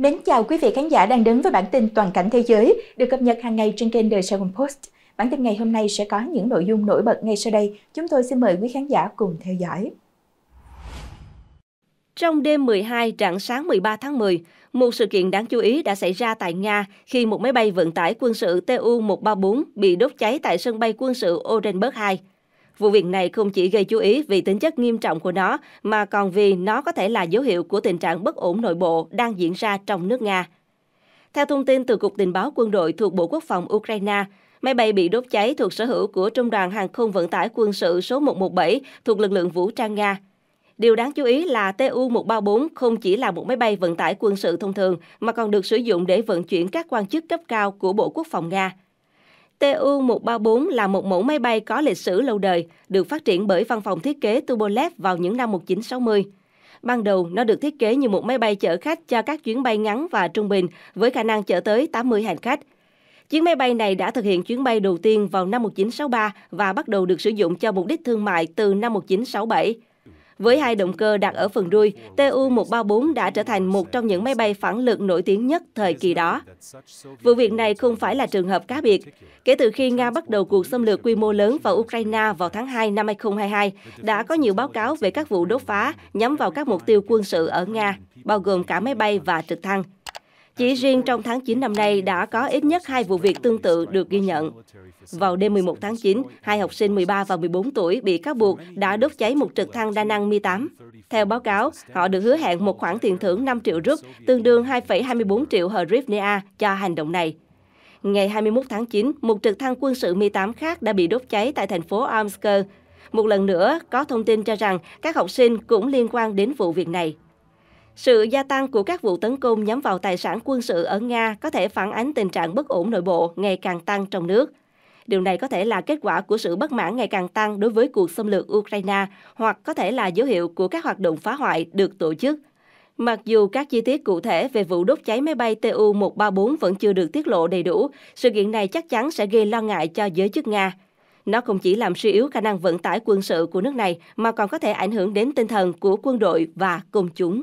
Mến chào quý vị khán giả đang đến với bản tin toàn cảnh thế giới được cập nhật hàng ngày trên kênh The Saigon Post. Bản tin ngày hôm nay sẽ có những nội dung nổi bật ngay sau đây. Chúng tôi xin mời quý khán giả cùng theo dõi. Trong đêm 12 rạng sáng 13 tháng 10, một sự kiện đáng chú ý đã xảy ra tại Nga khi một máy bay vận tải quân sự Tu-134 bị đốt cháy tại sân bay quân sự Orenburg 2. Vụ việc này không chỉ gây chú ý vì tính chất nghiêm trọng của nó, mà còn vì nó có thể là dấu hiệu của tình trạng bất ổn nội bộ đang diễn ra trong nước Nga. Theo thông tin từ Cục Tình báo Quân đội thuộc Bộ Quốc phòng Ukraine, máy bay bị đốt cháy thuộc sở hữu của Trung đoàn Hàng không Vận tải Quân sự số 117 thuộc lực lượng vũ trang Nga. Điều đáng chú ý là Tu-134 không chỉ là một máy bay vận tải quân sự thông thường mà còn được sử dụng để vận chuyển các quan chức cấp cao của Bộ Quốc phòng Nga. TU-134 là một mẫu máy bay có lịch sử lâu đời, được phát triển bởi văn phòng thiết kế Tupolev vào những năm 1960. Ban đầu, nó được thiết kế như một máy bay chở khách cho các chuyến bay ngắn và trung bình với khả năng chở tới 80 hành khách. Chiếc máy bay này đã thực hiện chuyến bay đầu tiên vào năm 1963 và bắt đầu được sử dụng cho mục đích thương mại từ năm 1967. Với hai động cơ đặt ở phần đuôi, Tu-134 đã trở thành một trong những máy bay phản lực nổi tiếng nhất thời kỳ đó. Vụ việc này không phải là trường hợp cá biệt. Kể từ khi Nga bắt đầu cuộc xâm lược quy mô lớn vào Ukraine vào tháng 2 năm 2022, đã có nhiều báo cáo về các vụ đốt phá nhắm vào các mục tiêu quân sự ở Nga, bao gồm cả máy bay và trực thăng. Chỉ riêng trong tháng 9 năm nay đã có ít nhất hai vụ việc tương tự được ghi nhận. Vào đêm 11 tháng 9, hai học sinh 13 và 14 tuổi bị cáo buộc đã đốt cháy một trực thăng đa năng Mi-8. Theo báo cáo, họ được hứa hẹn một khoản tiền thưởng 5 triệu rúp, tương đương 2,24 triệu hryvnia cho hành động này. Ngày 21 tháng 9, một trực thăng quân sự Mi-8 khác đã bị đốt cháy tại thành phố Omsk. Một lần nữa, có thông tin cho rằng các học sinh cũng liên quan đến vụ việc này. Sự gia tăng của các vụ tấn công nhắm vào tài sản quân sự ở Nga có thể phản ánh tình trạng bất ổn nội bộ ngày càng tăng trong nước. Điều này có thể là kết quả của sự bất mãn ngày càng tăng đối với cuộc xâm lược Ukraine hoặc có thể là dấu hiệu của các hoạt động phá hoại được tổ chức. Mặc dù các chi tiết cụ thể về vụ đốt cháy máy bay Tu-134 vẫn chưa được tiết lộ đầy đủ, sự kiện này chắc chắn sẽ gây lo ngại cho giới chức Nga. Nó không chỉ làm suy yếu khả năng vận tải quân sự của nước này mà còn có thể ảnh hưởng đến tinh thần của quân đội và công chúng.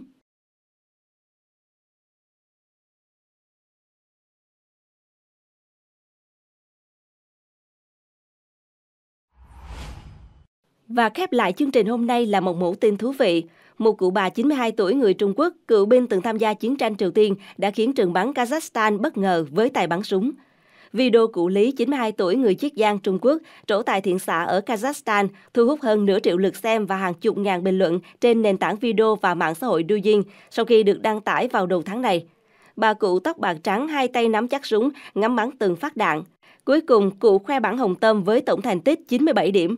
Và khép lại chương trình hôm nay là một mẫu tin thú vị. Một cụ bà 92 tuổi người Trung Quốc, cựu binh từng tham gia chiến tranh Triều Tiên, đã khiến trường bắn Kazakhstan bất ngờ với tài bắn súng. Video cụ Lý 92 tuổi người Chiết Giang Trung Quốc trổ tại thiện xã ở Kazakhstan thu hút hơn nửa triệu lượt xem và hàng chục ngàn bình luận trên nền tảng video và mạng xã hội Douyin sau khi được đăng tải vào đầu tháng này. Bà cụ tóc bạc trắng hai tay nắm chắc súng, ngắm bắn từng phát đạn. Cuối cùng, cụ khoe bản hồng tâm với tổng thành tích 97 điểm.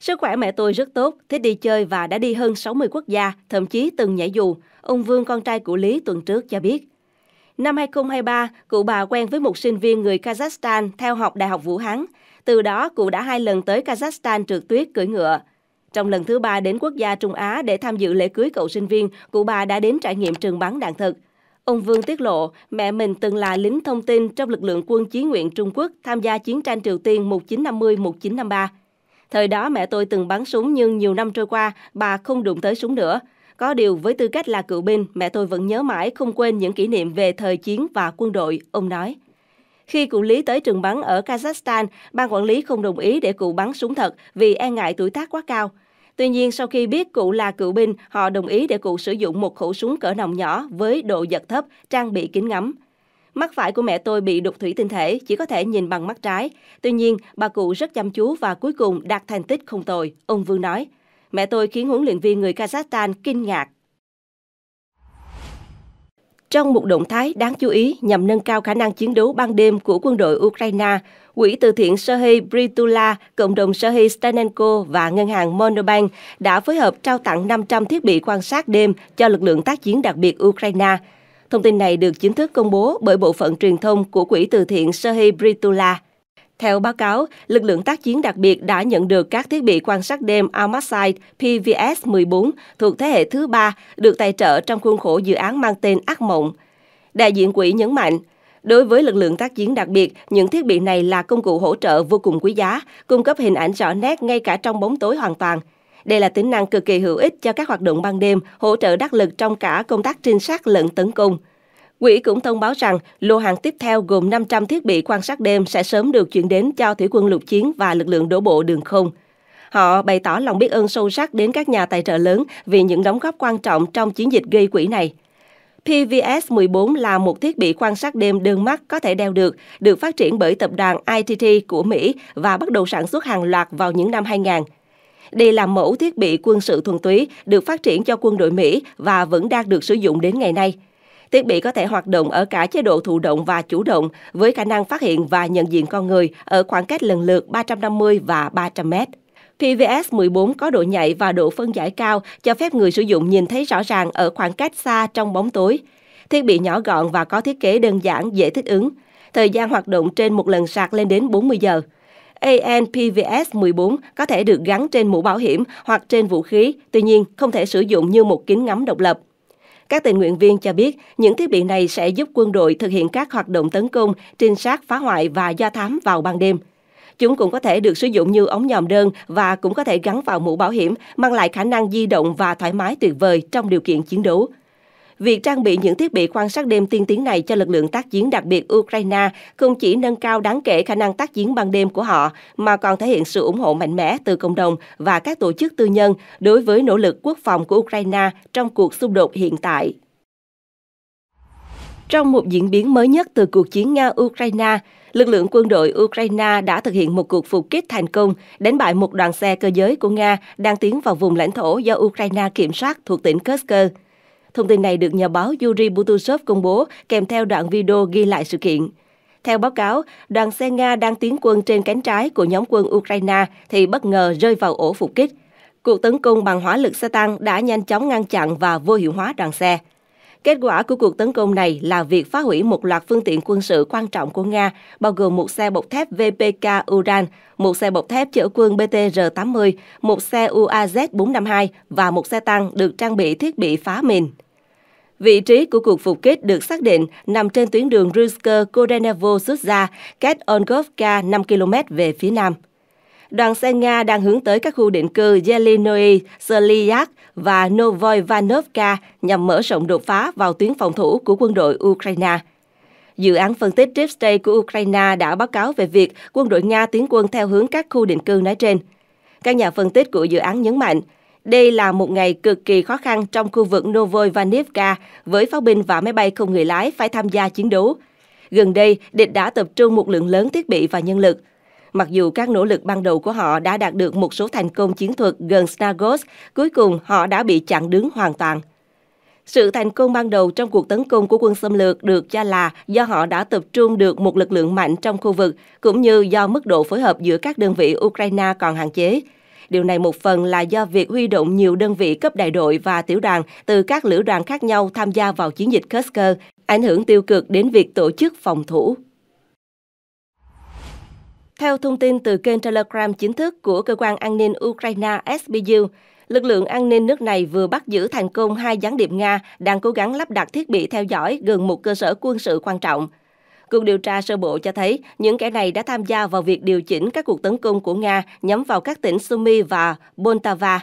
Sức khỏe mẹ tôi rất tốt, thích đi chơi và đã đi hơn 60 quốc gia, thậm chí từng nhảy dù, ông Vương con trai của Lý tuần trước cho biết. Năm 2023, cụ bà quen với một sinh viên người Kazakhstan theo học Đại học Vũ Hán. Từ đó, cụ đã hai lần tới Kazakhstan trượt tuyết cưỡi ngựa. Trong lần thứ ba đến quốc gia Trung Á để tham dự lễ cưới cậu sinh viên, cụ bà đã đến trải nghiệm trường bắn đạn thật. Ông Vương tiết lộ, mẹ mình từng là lính thông tin trong lực lượng quân chí nguyện Trung Quốc tham gia chiến tranh Triều Tiên 1950-1953. Thời đó mẹ tôi từng bắn súng nhưng nhiều năm trôi qua, bà không đụng tới súng nữa. Có điều với tư cách là cựu binh, mẹ tôi vẫn nhớ mãi không quên những kỷ niệm về thời chiến và quân đội, ông nói. Khi cụ Lý tới trường bắn ở Kazakhstan, ban quản lý không đồng ý để cụ bắn súng thật vì e ngại tuổi tác quá cao. Tuy nhiên, sau khi biết cụ là cựu binh, họ đồng ý để cụ sử dụng một khẩu súng cỡ nòng nhỏ với độ giật thấp, trang bị kính ngắm. Mắt phải của mẹ tôi bị đục thủy tinh thể, chỉ có thể nhìn bằng mắt trái. Tuy nhiên, bà cụ rất chăm chú và cuối cùng đạt thành tích không tồi, ông Vương nói. Mẹ tôi khiến huấn luyện viên người Kazakhstan kinh ngạc. Trong một động thái đáng chú ý nhằm nâng cao khả năng chiến đấu ban đêm của quân đội Ukraine, Quỹ từ thiện sohi Britula, cộng đồng sohi Stanenko và ngân hàng Monobank đã phối hợp trao tặng 500 thiết bị quan sát đêm cho lực lượng tác chiến đặc biệt Ukraine – Thông tin này được chính thức công bố bởi bộ phận truyền thông của quỹ từ thiện Sahi Britula. Theo báo cáo, lực lượng tác chiến đặc biệt đã nhận được các thiết bị quan sát đêm Almasai PVS-14 thuộc thế hệ thứ ba được tài trợ trong khuôn khổ dự án mang tên Ác Mộng. Đại diện quỹ nhấn mạnh, Đối với lực lượng tác chiến đặc biệt, những thiết bị này là công cụ hỗ trợ vô cùng quý giá, cung cấp hình ảnh rõ nét ngay cả trong bóng tối hoàn toàn – đây là tính năng cực kỳ hữu ích cho các hoạt động ban đêm, hỗ trợ đắc lực trong cả công tác trinh sát lẫn tấn công. Quỹ cũng thông báo rằng lô hàng tiếp theo gồm 500 thiết bị quan sát đêm sẽ sớm được chuyển đến cho thủy quân lục chiến và lực lượng đổ bộ đường không. Họ bày tỏ lòng biết ơn sâu sắc đến các nhà tài trợ lớn vì những đóng góp quan trọng trong chiến dịch gây quỹ này. PVS-14 là một thiết bị quan sát đêm đơn mắt có thể đeo được, được phát triển bởi tập đoàn ITT của Mỹ và bắt đầu sản xuất hàng loạt vào những năm 2000. Đây là mẫu thiết bị quân sự thuần túy được phát triển cho quân đội Mỹ và vẫn đang được sử dụng đến ngày nay. Thiết bị có thể hoạt động ở cả chế độ thụ động và chủ động, với khả năng phát hiện và nhận diện con người ở khoảng cách lần lượt 350 và 300 mét. PVS-14 có độ nhạy và độ phân giải cao, cho phép người sử dụng nhìn thấy rõ ràng ở khoảng cách xa trong bóng tối. Thiết bị nhỏ gọn và có thiết kế đơn giản, dễ thích ứng. Thời gian hoạt động trên một lần sạc lên đến 40 giờ. ANPVS 14 có thể được gắn trên mũ bảo hiểm hoặc trên vũ khí, tuy nhiên không thể sử dụng như một kính ngắm độc lập. Các tình nguyện viên cho biết những thiết bị này sẽ giúp quân đội thực hiện các hoạt động tấn công, trinh sát, phá hoại và do thám vào ban đêm. Chúng cũng có thể được sử dụng như ống nhòm đơn và cũng có thể gắn vào mũ bảo hiểm, mang lại khả năng di động và thoải mái tuyệt vời trong điều kiện chiến đấu. Việc trang bị những thiết bị quan sát đêm tiên tiến này cho lực lượng tác chiến đặc biệt Ukraine không chỉ nâng cao đáng kể khả năng tác chiến ban đêm của họ, mà còn thể hiện sự ủng hộ mạnh mẽ từ cộng đồng và các tổ chức tư nhân đối với nỗ lực quốc phòng của Ukraine trong cuộc xung đột hiện tại. Trong một diễn biến mới nhất từ cuộc chiến Nga-Ukraine, lực lượng quân đội Ukraine đã thực hiện một cuộc phục kích thành công, đánh bại một đoàn xe cơ giới của Nga đang tiến vào vùng lãnh thổ do Ukraine kiểm soát thuộc tỉnh Kursk. Thông tin này được nhà báo Yuri Butusov công bố kèm theo đoạn video ghi lại sự kiện. Theo báo cáo, đoàn xe Nga đang tiến quân trên cánh trái của nhóm quân Ukraine thì bất ngờ rơi vào ổ phục kích. Cuộc tấn công bằng hỏa lực xe tăng đã nhanh chóng ngăn chặn và vô hiệu hóa đoàn xe. Kết quả của cuộc tấn công này là việc phá hủy một loạt phương tiện quân sự quan trọng của Nga, bao gồm một xe bọc thép VPK Uran, một xe bọc thép chở quân BTR-80, một xe UAZ-452 và một xe tăng được trang bị thiết bị phá mìn. Vị trí của cuộc phục kích được xác định nằm trên tuyến đường Rusker Kodanevo Sutza, cách Ongovka 5 km về phía nam. Đoàn xe Nga đang hướng tới các khu định cư Yelinoi, Selyak và Novoivanovka nhằm mở rộng đột phá vào tuyến phòng thủ của quân đội Ukraine. Dự án phân tích Deep của Ukraine đã báo cáo về việc quân đội Nga tiến quân theo hướng các khu định cư nói trên. Các nhà phân tích của dự án nhấn mạnh, đây là một ngày cực kỳ khó khăn trong khu vực Novoivanivka với pháo binh và máy bay không người lái phải tham gia chiến đấu. Gần đây, địch đã tập trung một lượng lớn thiết bị và nhân lực. Mặc dù các nỗ lực ban đầu của họ đã đạt được một số thành công chiến thuật gần Snagos, cuối cùng họ đã bị chặn đứng hoàn toàn. Sự thành công ban đầu trong cuộc tấn công của quân xâm lược được cho là do họ đã tập trung được một lực lượng mạnh trong khu vực, cũng như do mức độ phối hợp giữa các đơn vị Ukraine còn hạn chế – Điều này một phần là do việc huy động nhiều đơn vị cấp đại đội và tiểu đoàn từ các lữ đoàn khác nhau tham gia vào chiến dịch Kursk, ảnh hưởng tiêu cực đến việc tổ chức phòng thủ. Theo thông tin từ kênh Telegram chính thức của Cơ quan An ninh Ukraine SBU, lực lượng an ninh nước này vừa bắt giữ thành công hai gián điệp Nga đang cố gắng lắp đặt thiết bị theo dõi gần một cơ sở quân sự quan trọng. Cuộc điều tra sơ bộ cho thấy những kẻ này đã tham gia vào việc điều chỉnh các cuộc tấn công của Nga nhắm vào các tỉnh Sumy và Poltava.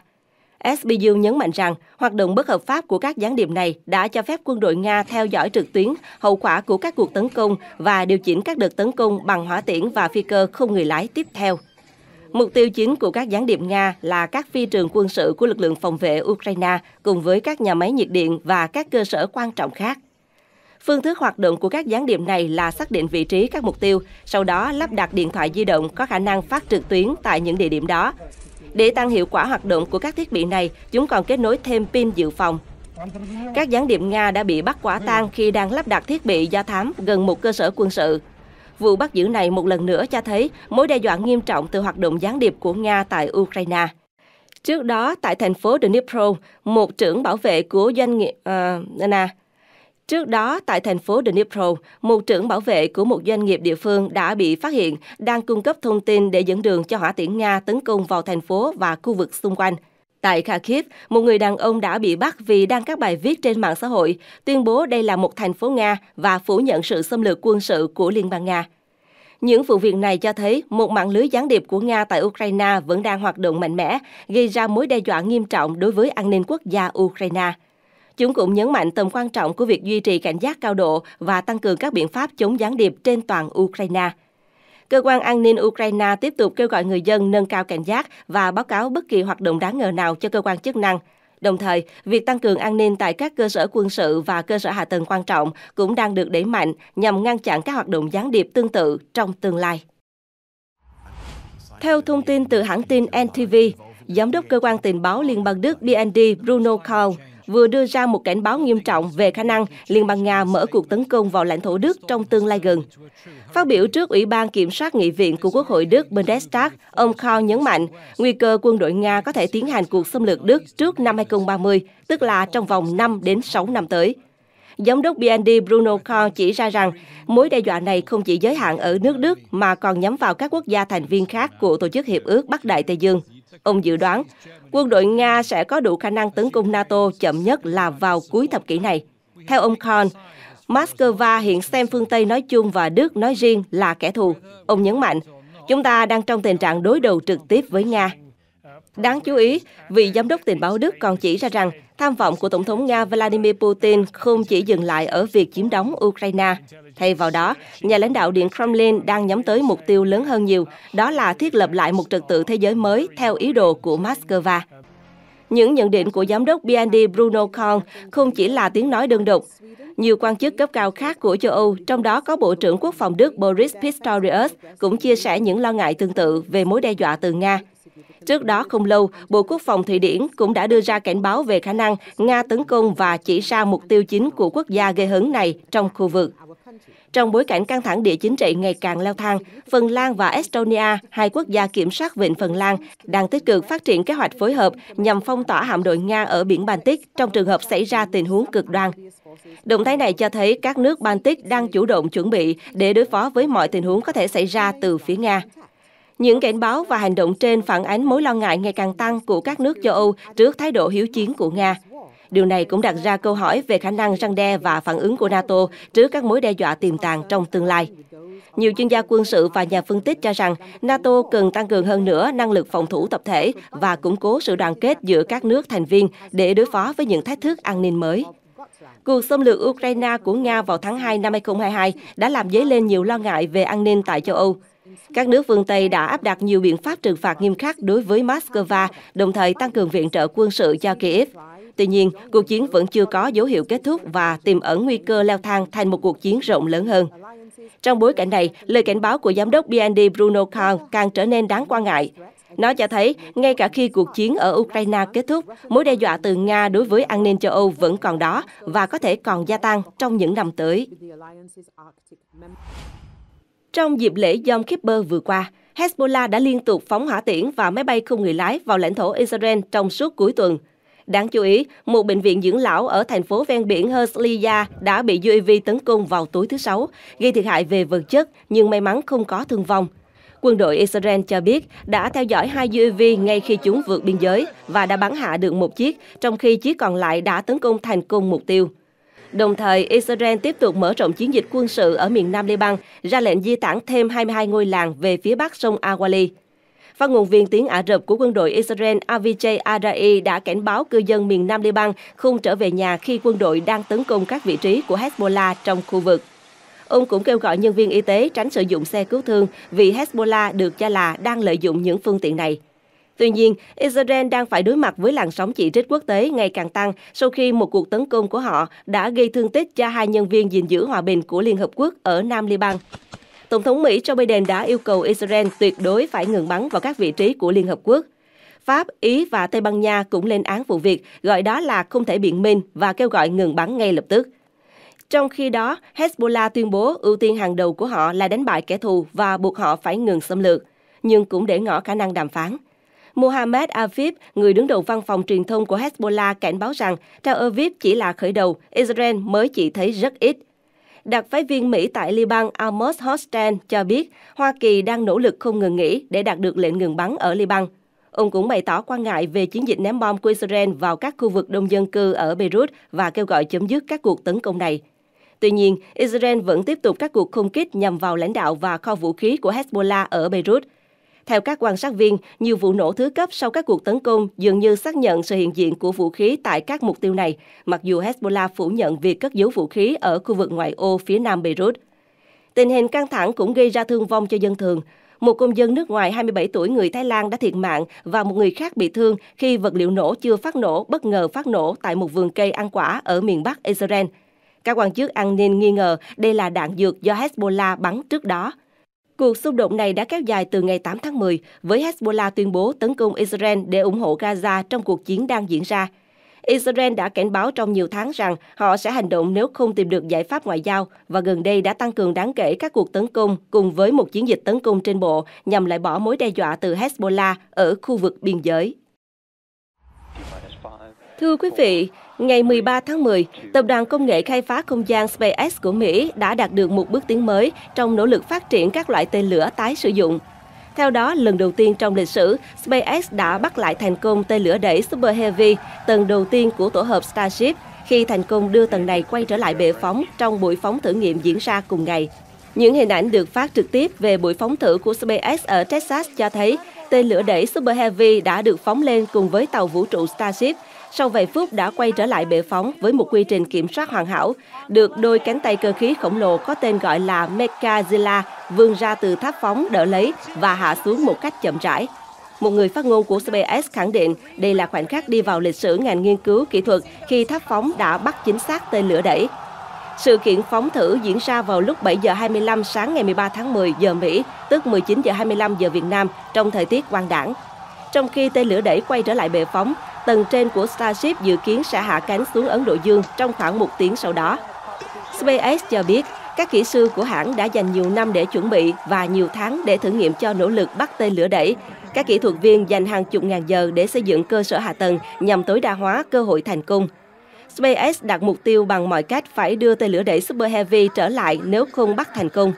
SBU nhấn mạnh rằng hoạt động bất hợp pháp của các gián điệp này đã cho phép quân đội Nga theo dõi trực tuyến hậu quả của các cuộc tấn công và điều chỉnh các đợt tấn công bằng hỏa tiễn và phi cơ không người lái tiếp theo. Mục tiêu chính của các gián điệp Nga là các phi trường quân sự của lực lượng phòng vệ Ukraine cùng với các nhà máy nhiệt điện và các cơ sở quan trọng khác. Phương thức hoạt động của các gián điệp này là xác định vị trí các mục tiêu, sau đó lắp đặt điện thoại di động có khả năng phát trực tuyến tại những địa điểm đó. Để tăng hiệu quả hoạt động của các thiết bị này, chúng còn kết nối thêm pin dự phòng. Các gián điệp Nga đã bị bắt quả tang khi đang lắp đặt thiết bị do thám gần một cơ sở quân sự. Vụ bắt giữ này một lần nữa cho thấy mối đe dọa nghiêm trọng từ hoạt động gián điệp của Nga tại Ukraine. Trước đó, tại thành phố Dnipro, một trưởng bảo vệ của doanh nghiệp... Uh, Trước đó, tại thành phố Dnipro, một trưởng bảo vệ của một doanh nghiệp địa phương đã bị phát hiện đang cung cấp thông tin để dẫn đường cho hỏa tiễn Nga tấn công vào thành phố và khu vực xung quanh. Tại Kharkiv, một người đàn ông đã bị bắt vì đăng các bài viết trên mạng xã hội, tuyên bố đây là một thành phố Nga và phủ nhận sự xâm lược quân sự của Liên bang Nga. Những vụ việc này cho thấy một mạng lưới gián điệp của Nga tại Ukraine vẫn đang hoạt động mạnh mẽ, gây ra mối đe dọa nghiêm trọng đối với an ninh quốc gia Ukraine. Chúng cũng nhấn mạnh tầm quan trọng của việc duy trì cảnh giác cao độ và tăng cường các biện pháp chống gián điệp trên toàn Ukraine. Cơ quan an ninh Ukraine tiếp tục kêu gọi người dân nâng cao cảnh giác và báo cáo bất kỳ hoạt động đáng ngờ nào cho cơ quan chức năng. Đồng thời, việc tăng cường an ninh tại các cơ sở quân sự và cơ sở hạ tầng quan trọng cũng đang được đẩy mạnh nhằm ngăn chặn các hoạt động gián điệp tương tự trong tương lai. Theo thông tin từ hãng tin NTV, Giám đốc Cơ quan Tình báo Liên bang Đức BND Bruno Kahl vừa đưa ra một cảnh báo nghiêm trọng về khả năng Liên bang Nga mở cuộc tấn công vào lãnh thổ Đức trong tương lai gần. Phát biểu trước Ủy ban Kiểm soát Nghị viện của Quốc hội Đức Bundestag, ông Kao nhấn mạnh nguy cơ quân đội Nga có thể tiến hành cuộc xâm lược Đức trước năm 2030, tức là trong vòng 5 đến 6 năm tới. Giám đốc BND Bruno Kahn chỉ ra rằng mối đe dọa này không chỉ giới hạn ở nước Đức mà còn nhắm vào các quốc gia thành viên khác của Tổ chức Hiệp ước Bắc Đại Tây Dương. Ông dự đoán quân đội Nga sẽ có đủ khả năng tấn công NATO chậm nhất là vào cuối thập kỷ này. Theo ông Khan, Moscow hiện xem phương Tây nói chung và Đức nói riêng là kẻ thù. Ông nhấn mạnh, chúng ta đang trong tình trạng đối đầu trực tiếp với Nga. Đáng chú ý, vị giám đốc tình báo Đức còn chỉ ra rằng tham vọng của Tổng thống Nga Vladimir Putin không chỉ dừng lại ở việc chiếm đóng Ukraine. Thay vào đó, nhà lãnh đạo Điện Kremlin đang nhắm tới mục tiêu lớn hơn nhiều, đó là thiết lập lại một trật tự thế giới mới theo ý đồ của Moscow. Những nhận định của giám đốc BND Bruno Kohn không chỉ là tiếng nói đơn độc. Nhiều quan chức cấp cao khác của châu Âu, trong đó có Bộ trưởng Quốc phòng Đức Boris Pistorius, cũng chia sẻ những lo ngại tương tự về mối đe dọa từ Nga. Trước đó không lâu, Bộ Quốc phòng Thụy Điển cũng đã đưa ra cảnh báo về khả năng Nga tấn công và chỉ ra mục tiêu chính của quốc gia gây hấn này trong khu vực. Trong bối cảnh căng thẳng địa chính trị ngày càng leo thang, Phần Lan và Estonia, hai quốc gia kiểm soát vịnh Phần Lan, đang tích cực phát triển kế hoạch phối hợp nhằm phong tỏa hạm đội Nga ở biển Baltic trong trường hợp xảy ra tình huống cực đoan. Động thái này cho thấy các nước Baltic đang chủ động chuẩn bị để đối phó với mọi tình huống có thể xảy ra từ phía Nga. Những cảnh báo và hành động trên phản ánh mối lo ngại ngày càng tăng của các nước châu Âu trước thái độ hiếu chiến của Nga. Điều này cũng đặt ra câu hỏi về khả năng răng đe và phản ứng của NATO trước các mối đe dọa tiềm tàng trong tương lai. Nhiều chuyên gia quân sự và nhà phân tích cho rằng NATO cần tăng cường hơn nữa năng lực phòng thủ tập thể và củng cố sự đoàn kết giữa các nước thành viên để đối phó với những thách thức an ninh mới. Cuộc xâm lược Ukraine của Nga vào tháng 2 năm 2022 đã làm dấy lên nhiều lo ngại về an ninh tại châu Âu. Các nước phương Tây đã áp đặt nhiều biện pháp trừng phạt nghiêm khắc đối với Moscow, đồng thời tăng cường viện trợ quân sự cho Kiev. Tuy nhiên, cuộc chiến vẫn chưa có dấu hiệu kết thúc và tiềm ẩn nguy cơ leo thang thành một cuộc chiến rộng lớn hơn. Trong bối cảnh này, lời cảnh báo của giám đốc BND Bruno Kahn càng trở nên đáng quan ngại. Nó cho thấy, ngay cả khi cuộc chiến ở Ukraine kết thúc, mối đe dọa từ Nga đối với an ninh châu Âu vẫn còn đó và có thể còn gia tăng trong những năm tới. Trong dịp lễ Yom Kippur vừa qua, Hezbollah đã liên tục phóng hỏa tiễn và máy bay không người lái vào lãnh thổ Israel trong suốt cuối tuần. Đáng chú ý, một bệnh viện dưỡng lão ở thành phố ven biển Herzliya đã bị UAV tấn công vào tối thứ Sáu, gây thiệt hại về vật chất nhưng may mắn không có thương vong. Quân đội Israel cho biết đã theo dõi hai UAV ngay khi chúng vượt biên giới và đã bắn hạ được một chiếc, trong khi chiếc còn lại đã tấn công thành công mục tiêu. Đồng thời, Israel tiếp tục mở rộng chiến dịch quân sự ở miền Nam Liban, ra lệnh di tản thêm 22 ngôi làng về phía bắc sông Awali. Phát ngôn viên tiếng Ả Rập của quân đội Israel Avijay Arai đã cảnh báo cư dân miền Nam Liban không trở về nhà khi quân đội đang tấn công các vị trí của Hezbollah trong khu vực. Ông cũng kêu gọi nhân viên y tế tránh sử dụng xe cứu thương vì Hezbollah được cho là đang lợi dụng những phương tiện này. Tuy nhiên, Israel đang phải đối mặt với làn sóng chỉ trích quốc tế ngày càng tăng sau khi một cuộc tấn công của họ đã gây thương tích cho hai nhân viên gìn giữ hòa bình của Liên Hợp Quốc ở Nam Liban. Tổng thống Mỹ Joe Biden đã yêu cầu Israel tuyệt đối phải ngừng bắn vào các vị trí của Liên Hợp Quốc. Pháp, Ý và Tây Ban Nha cũng lên án vụ việc, gọi đó là không thể biện minh và kêu gọi ngừng bắn ngay lập tức. Trong khi đó, Hezbollah tuyên bố ưu tiên hàng đầu của họ là đánh bại kẻ thù và buộc họ phải ngừng xâm lược, nhưng cũng để ngỏ khả năng đàm phán. Mohammed Afif, người đứng đầu văn phòng truyền thông của Hezbollah cảnh báo rằng Tel Aviv chỉ là khởi đầu, Israel mới chỉ thấy rất ít. Đặc phái viên Mỹ tại Liban Amos Hochstein cho biết Hoa Kỳ đang nỗ lực không ngừng nghỉ để đạt được lệnh ngừng bắn ở Liban. Ông cũng bày tỏ quan ngại về chiến dịch ném bom của Israel vào các khu vực đông dân cư ở Beirut và kêu gọi chấm dứt các cuộc tấn công này. Tuy nhiên, Israel vẫn tiếp tục các cuộc không kích nhằm vào lãnh đạo và kho vũ khí của Hezbollah ở Beirut – theo các quan sát viên, nhiều vụ nổ thứ cấp sau các cuộc tấn công dường như xác nhận sự hiện diện của vũ khí tại các mục tiêu này, mặc dù Hezbollah phủ nhận việc cất giấu vũ khí ở khu vực ngoại ô phía nam Beirut. Tình hình căng thẳng cũng gây ra thương vong cho dân thường. Một công dân nước ngoài 27 tuổi người Thái Lan đã thiệt mạng và một người khác bị thương khi vật liệu nổ chưa phát nổ bất ngờ phát nổ tại một vườn cây ăn quả ở miền Bắc Israel. Các quan chức an ninh nghi ngờ đây là đạn dược do Hezbollah bắn trước đó. Cuộc xung đột này đã kéo dài từ ngày 8 tháng 10, với Hezbollah tuyên bố tấn công Israel để ủng hộ Gaza trong cuộc chiến đang diễn ra. Israel đã cảnh báo trong nhiều tháng rằng họ sẽ hành động nếu không tìm được giải pháp ngoại giao và gần đây đã tăng cường đáng kể các cuộc tấn công cùng với một chiến dịch tấn công trên bộ nhằm loại bỏ mối đe dọa từ Hezbollah ở khu vực biên giới. Thưa quý vị, Ngày 13 tháng 10, Tập đoàn Công nghệ Khai phá Không gian SpaceX của Mỹ đã đạt được một bước tiến mới trong nỗ lực phát triển các loại tên lửa tái sử dụng. Theo đó, lần đầu tiên trong lịch sử, SpaceX đã bắt lại thành công tên lửa đẩy Super Heavy, tầng đầu tiên của tổ hợp Starship, khi thành công đưa tầng này quay trở lại bệ phóng trong buổi phóng thử nghiệm diễn ra cùng ngày. Những hình ảnh được phát trực tiếp về buổi phóng thử của SpaceX ở Texas cho thấy tên lửa đẩy Super Heavy đã được phóng lên cùng với tàu vũ trụ Starship – sau vài phút đã quay trở lại bệ phóng với một quy trình kiểm soát hoàn hảo, được đôi cánh tay cơ khí khổng lồ có tên gọi là Mechazilla vươn ra từ tháp phóng đỡ lấy và hạ xuống một cách chậm rãi. Một người phát ngôn của SpaceX khẳng định đây là khoảnh khắc đi vào lịch sử ngành nghiên cứu kỹ thuật khi tháp phóng đã bắt chính xác tên lửa đẩy. Sự kiện phóng thử diễn ra vào lúc 7 giờ 25 sáng ngày 13 tháng 10 giờ Mỹ, tức 19 giờ 25 giờ Việt Nam trong thời tiết quang đảng. Trong khi tên lửa đẩy quay trở lại bệ phóng, tầng trên của Starship dự kiến sẽ hạ cánh xuống Ấn Độ Dương trong khoảng một tiếng sau đó. SpaceX cho biết, các kỹ sư của hãng đã dành nhiều năm để chuẩn bị và nhiều tháng để thử nghiệm cho nỗ lực bắt tên lửa đẩy. Các kỹ thuật viên dành hàng chục ngàn giờ để xây dựng cơ sở hạ tầng nhằm tối đa hóa cơ hội thành công. SpaceX đặt mục tiêu bằng mọi cách phải đưa tên lửa đẩy Super Heavy trở lại nếu không bắt thành công.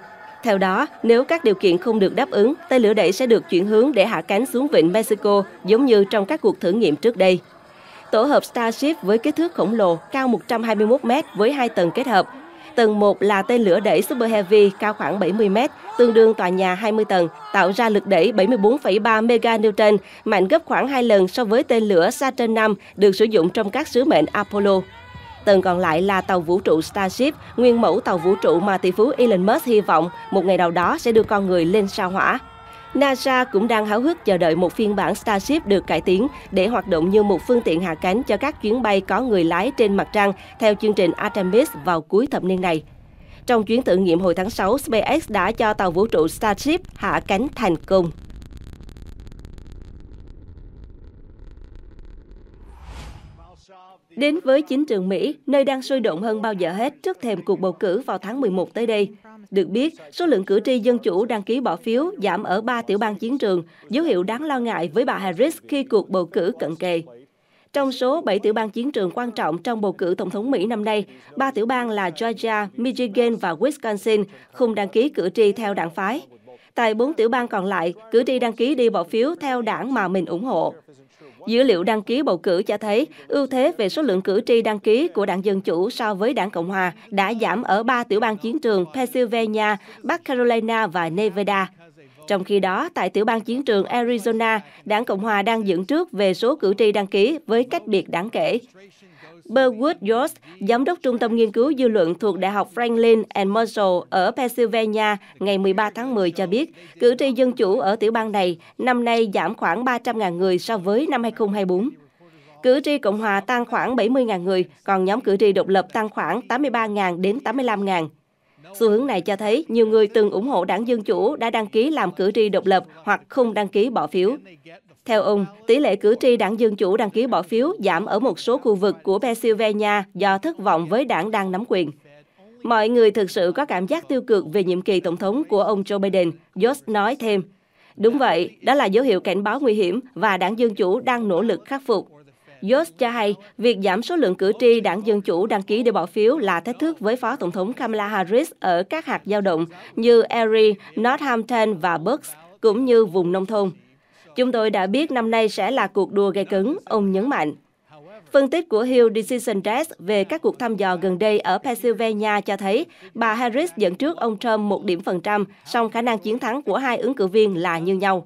Theo đó, nếu các điều kiện không được đáp ứng, tên lửa đẩy sẽ được chuyển hướng để hạ cánh xuống vịnh Mexico giống như trong các cuộc thử nghiệm trước đây. Tổ hợp Starship với kích thước khổng lồ, cao 121 m với hai tầng kết hợp. Tầng 1 là tên lửa đẩy Super Heavy cao khoảng 70 m, tương đương tòa nhà 20 tầng, tạo ra lực đẩy 74,3 MN, mạnh gấp khoảng 2 lần so với tên lửa Saturn V được sử dụng trong các sứ mệnh Apollo. Tầng còn lại là tàu vũ trụ Starship, nguyên mẫu tàu vũ trụ mà tỷ phú Elon Musk hy vọng một ngày nào đó sẽ đưa con người lên sao hỏa. NASA cũng đang háo hức chờ đợi một phiên bản Starship được cải tiến để hoạt động như một phương tiện hạ cánh cho các chuyến bay có người lái trên mặt trăng theo chương trình Artemis vào cuối thập niên này. Trong chuyến thử nghiệm hồi tháng 6, SpaceX đã cho tàu vũ trụ Starship hạ cánh thành công. đến với chính trường Mỹ, nơi đang sôi động hơn bao giờ hết trước thềm cuộc bầu cử vào tháng 11 tới đây. Được biết, số lượng cử tri dân chủ đăng ký bỏ phiếu giảm ở ba tiểu bang chiến trường, dấu hiệu đáng lo ngại với bà Harris khi cuộc bầu cử cận kề. Trong số 7 tiểu bang chiến trường quan trọng trong bầu cử tổng thống Mỹ năm nay, ba tiểu bang là Georgia, Michigan và Wisconsin không đăng ký cử tri theo đảng phái. Tại bốn tiểu bang còn lại, cử tri đăng ký đi bỏ phiếu theo đảng mà mình ủng hộ. Dữ liệu đăng ký bầu cử cho thấy ưu thế về số lượng cử tri đăng ký của đảng Dân Chủ so với đảng Cộng Hòa đã giảm ở ba tiểu bang chiến trường Pennsylvania, Bắc Carolina và Nevada. Trong khi đó, tại tiểu bang chiến trường Arizona, đảng Cộng Hòa đang dẫn trước về số cử tri đăng ký với cách biệt đáng kể. Burwood Yost, giám đốc trung tâm nghiên cứu dư luận thuộc Đại học Franklin and Marshall ở Pennsylvania ngày 13 tháng 10 cho biết, cử tri Dân Chủ ở tiểu bang này năm nay giảm khoảng 300.000 người so với năm 2024. Cử tri Cộng hòa tăng khoảng 70.000 người, còn nhóm cử tri độc lập tăng khoảng 83.000 đến 85.000. Xu hướng này cho thấy nhiều người từng ủng hộ đảng Dân Chủ đã đăng ký làm cử tri độc lập hoặc không đăng ký bỏ phiếu. Theo ông, tỷ lệ cử tri đảng Dân Chủ đăng ký bỏ phiếu giảm ở một số khu vực của Pennsylvania do thất vọng với đảng đang nắm quyền. Mọi người thực sự có cảm giác tiêu cực về nhiệm kỳ tổng thống của ông Joe Biden, Josh nói thêm. Đúng vậy, đó là dấu hiệu cảnh báo nguy hiểm và đảng Dân Chủ đang nỗ lực khắc phục. Josh cho hay, việc giảm số lượng cử tri đảng Dân Chủ đăng ký để bỏ phiếu là thách thức với Phó Tổng thống Kamala Harris ở các hạt dao động như Erie, Northampton và Bucks, cũng như vùng nông thôn. Chúng tôi đã biết năm nay sẽ là cuộc đua gây cứng, ông nhấn mạnh. Phân tích của Hill Decision Desk về các cuộc thăm dò gần đây ở Pennsylvania cho thấy bà Harris dẫn trước ông Trump một điểm phần trăm, song khả năng chiến thắng của hai ứng cử viên là như nhau.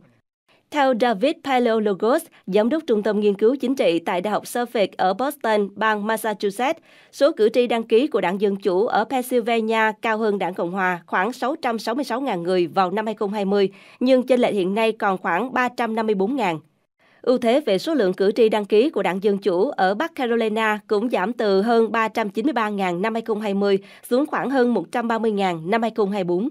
Theo David Paleologos, giám đốc trung tâm nghiên cứu chính trị tại Đại học Suffolk ở Boston, bang Massachusetts, số cử tri đăng ký của đảng Dân Chủ ở Pennsylvania cao hơn đảng Cộng Hòa khoảng 666.000 người vào năm 2020, nhưng trên lệch hiện nay còn khoảng 354.000. Ưu thế về số lượng cử tri đăng ký của đảng Dân Chủ ở Bắc Carolina cũng giảm từ hơn 393.000 năm 2020 xuống khoảng hơn 130.000 năm 2024.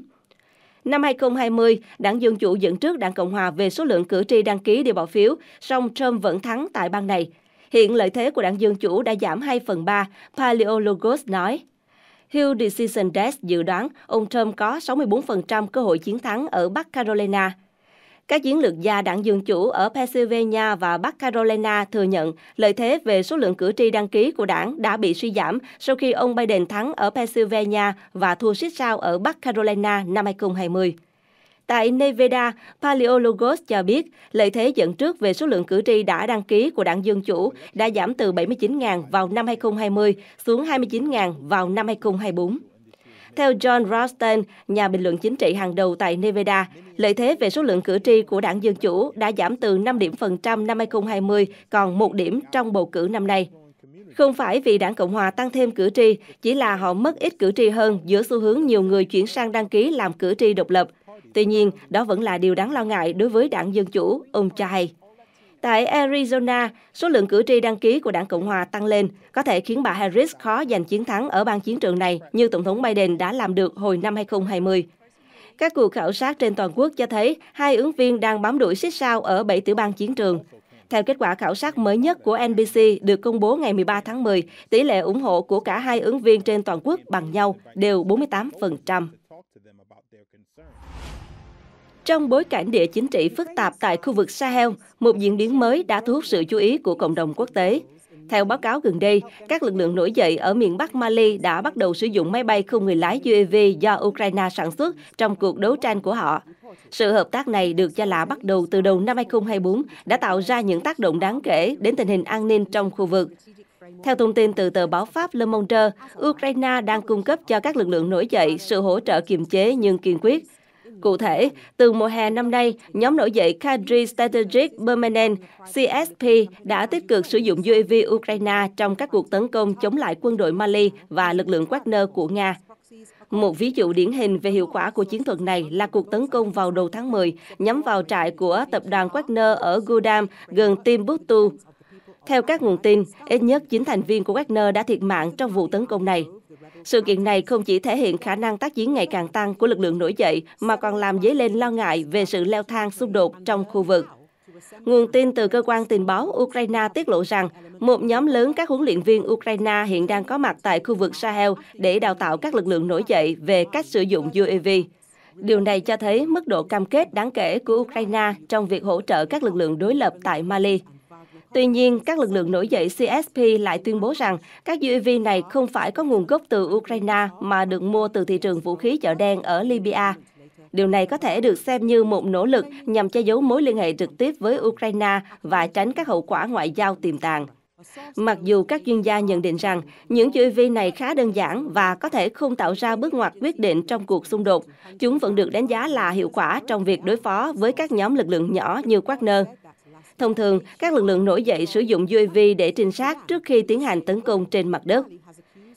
Năm 2020, đảng Dân Chủ dẫn trước đảng Cộng Hòa về số lượng cử tri đăng ký đi bỏ phiếu, song Trump vẫn thắng tại bang này. Hiện lợi thế của đảng Dân Chủ đã giảm 2 phần 3, Paleologos nói. Hill Decision Desk dự đoán ông Trump có 64% cơ hội chiến thắng ở Bắc Carolina. Các chiến lược gia đảng Dân Chủ ở Pennsylvania và Bắc Carolina thừa nhận lợi thế về số lượng cử tri đăng ký của đảng đã bị suy giảm sau khi ông Biden thắng ở Pennsylvania và thua xích sao ở Bắc Carolina năm 2020. Tại Nevada, Paleologos cho biết lợi thế dẫn trước về số lượng cử tri đã đăng ký của đảng Dân Chủ đã giảm từ 79.000 vào năm 2020 xuống 29.000 vào năm 2024. Theo John Ralston, nhà bình luận chính trị hàng đầu tại Nevada, lợi thế về số lượng cử tri của đảng Dân Chủ đã giảm từ 5 điểm phần trăm năm 2020 còn 1 điểm trong bầu cử năm nay. Không phải vì đảng Cộng Hòa tăng thêm cử tri, chỉ là họ mất ít cử tri hơn giữa xu hướng nhiều người chuyển sang đăng ký làm cử tri độc lập. Tuy nhiên, đó vẫn là điều đáng lo ngại đối với đảng Dân Chủ, ông cho hay. Tại Arizona, số lượng cử tri đăng ký của đảng Cộng hòa tăng lên, có thể khiến bà Harris khó giành chiến thắng ở bang chiến trường này như Tổng thống Biden đã làm được hồi năm 2020. Các cuộc khảo sát trên toàn quốc cho thấy hai ứng viên đang bám đuổi xích sao ở bảy tiểu bang chiến trường. Theo kết quả khảo sát mới nhất của NBC được công bố ngày 13 tháng 10, tỷ lệ ủng hộ của cả hai ứng viên trên toàn quốc bằng nhau đều 48%. Trong bối cảnh địa chính trị phức tạp tại khu vực Sahel, một diễn biến mới đã thu hút sự chú ý của cộng đồng quốc tế. Theo báo cáo gần đây, các lực lượng nổi dậy ở miền Bắc Mali đã bắt đầu sử dụng máy bay không người lái UAV do Ukraine sản xuất trong cuộc đấu tranh của họ. Sự hợp tác này được cho là bắt đầu từ đầu năm 2024 đã tạo ra những tác động đáng kể đến tình hình an ninh trong khu vực. Theo thông tin từ tờ báo Pháp Le Monde, Ukraine đang cung cấp cho các lực lượng nổi dậy sự hỗ trợ kiềm chế nhưng kiên quyết. Cụ thể, từ mùa hè năm nay, nhóm nổi dậy Kadri Strategic Permanent CSP đã tích cực sử dụng UAV Ukraine trong các cuộc tấn công chống lại quân đội Mali và lực lượng Wagner của Nga. Một ví dụ điển hình về hiệu quả của chiến thuật này là cuộc tấn công vào đầu tháng 10 nhắm vào trại của tập đoàn Wagner ở Gudam gần Timbuktu. Theo các nguồn tin, ít nhất 9 thành viên của Wagner đã thiệt mạng trong vụ tấn công này. Sự kiện này không chỉ thể hiện khả năng tác chiến ngày càng tăng của lực lượng nổi dậy, mà còn làm dấy lên lo ngại về sự leo thang xung đột trong khu vực. Nguồn tin từ cơ quan tình báo Ukraine tiết lộ rằng một nhóm lớn các huấn luyện viên Ukraine hiện đang có mặt tại khu vực Sahel để đào tạo các lực lượng nổi dậy về cách sử dụng UAV. Điều này cho thấy mức độ cam kết đáng kể của Ukraine trong việc hỗ trợ các lực lượng đối lập tại Mali. Tuy nhiên, các lực lượng nổi dậy CSP lại tuyên bố rằng các UAV này không phải có nguồn gốc từ Ukraine mà được mua từ thị trường vũ khí chợ đen ở Libya. Điều này có thể được xem như một nỗ lực nhằm che giấu mối liên hệ trực tiếp với Ukraine và tránh các hậu quả ngoại giao tiềm tàng. Mặc dù các chuyên gia nhận định rằng những UAV này khá đơn giản và có thể không tạo ra bước ngoặt quyết định trong cuộc xung đột, chúng vẫn được đánh giá là hiệu quả trong việc đối phó với các nhóm lực lượng nhỏ như Wagner. Thông thường, các lực lượng nổi dậy sử dụng UAV để trinh sát trước khi tiến hành tấn công trên mặt đất.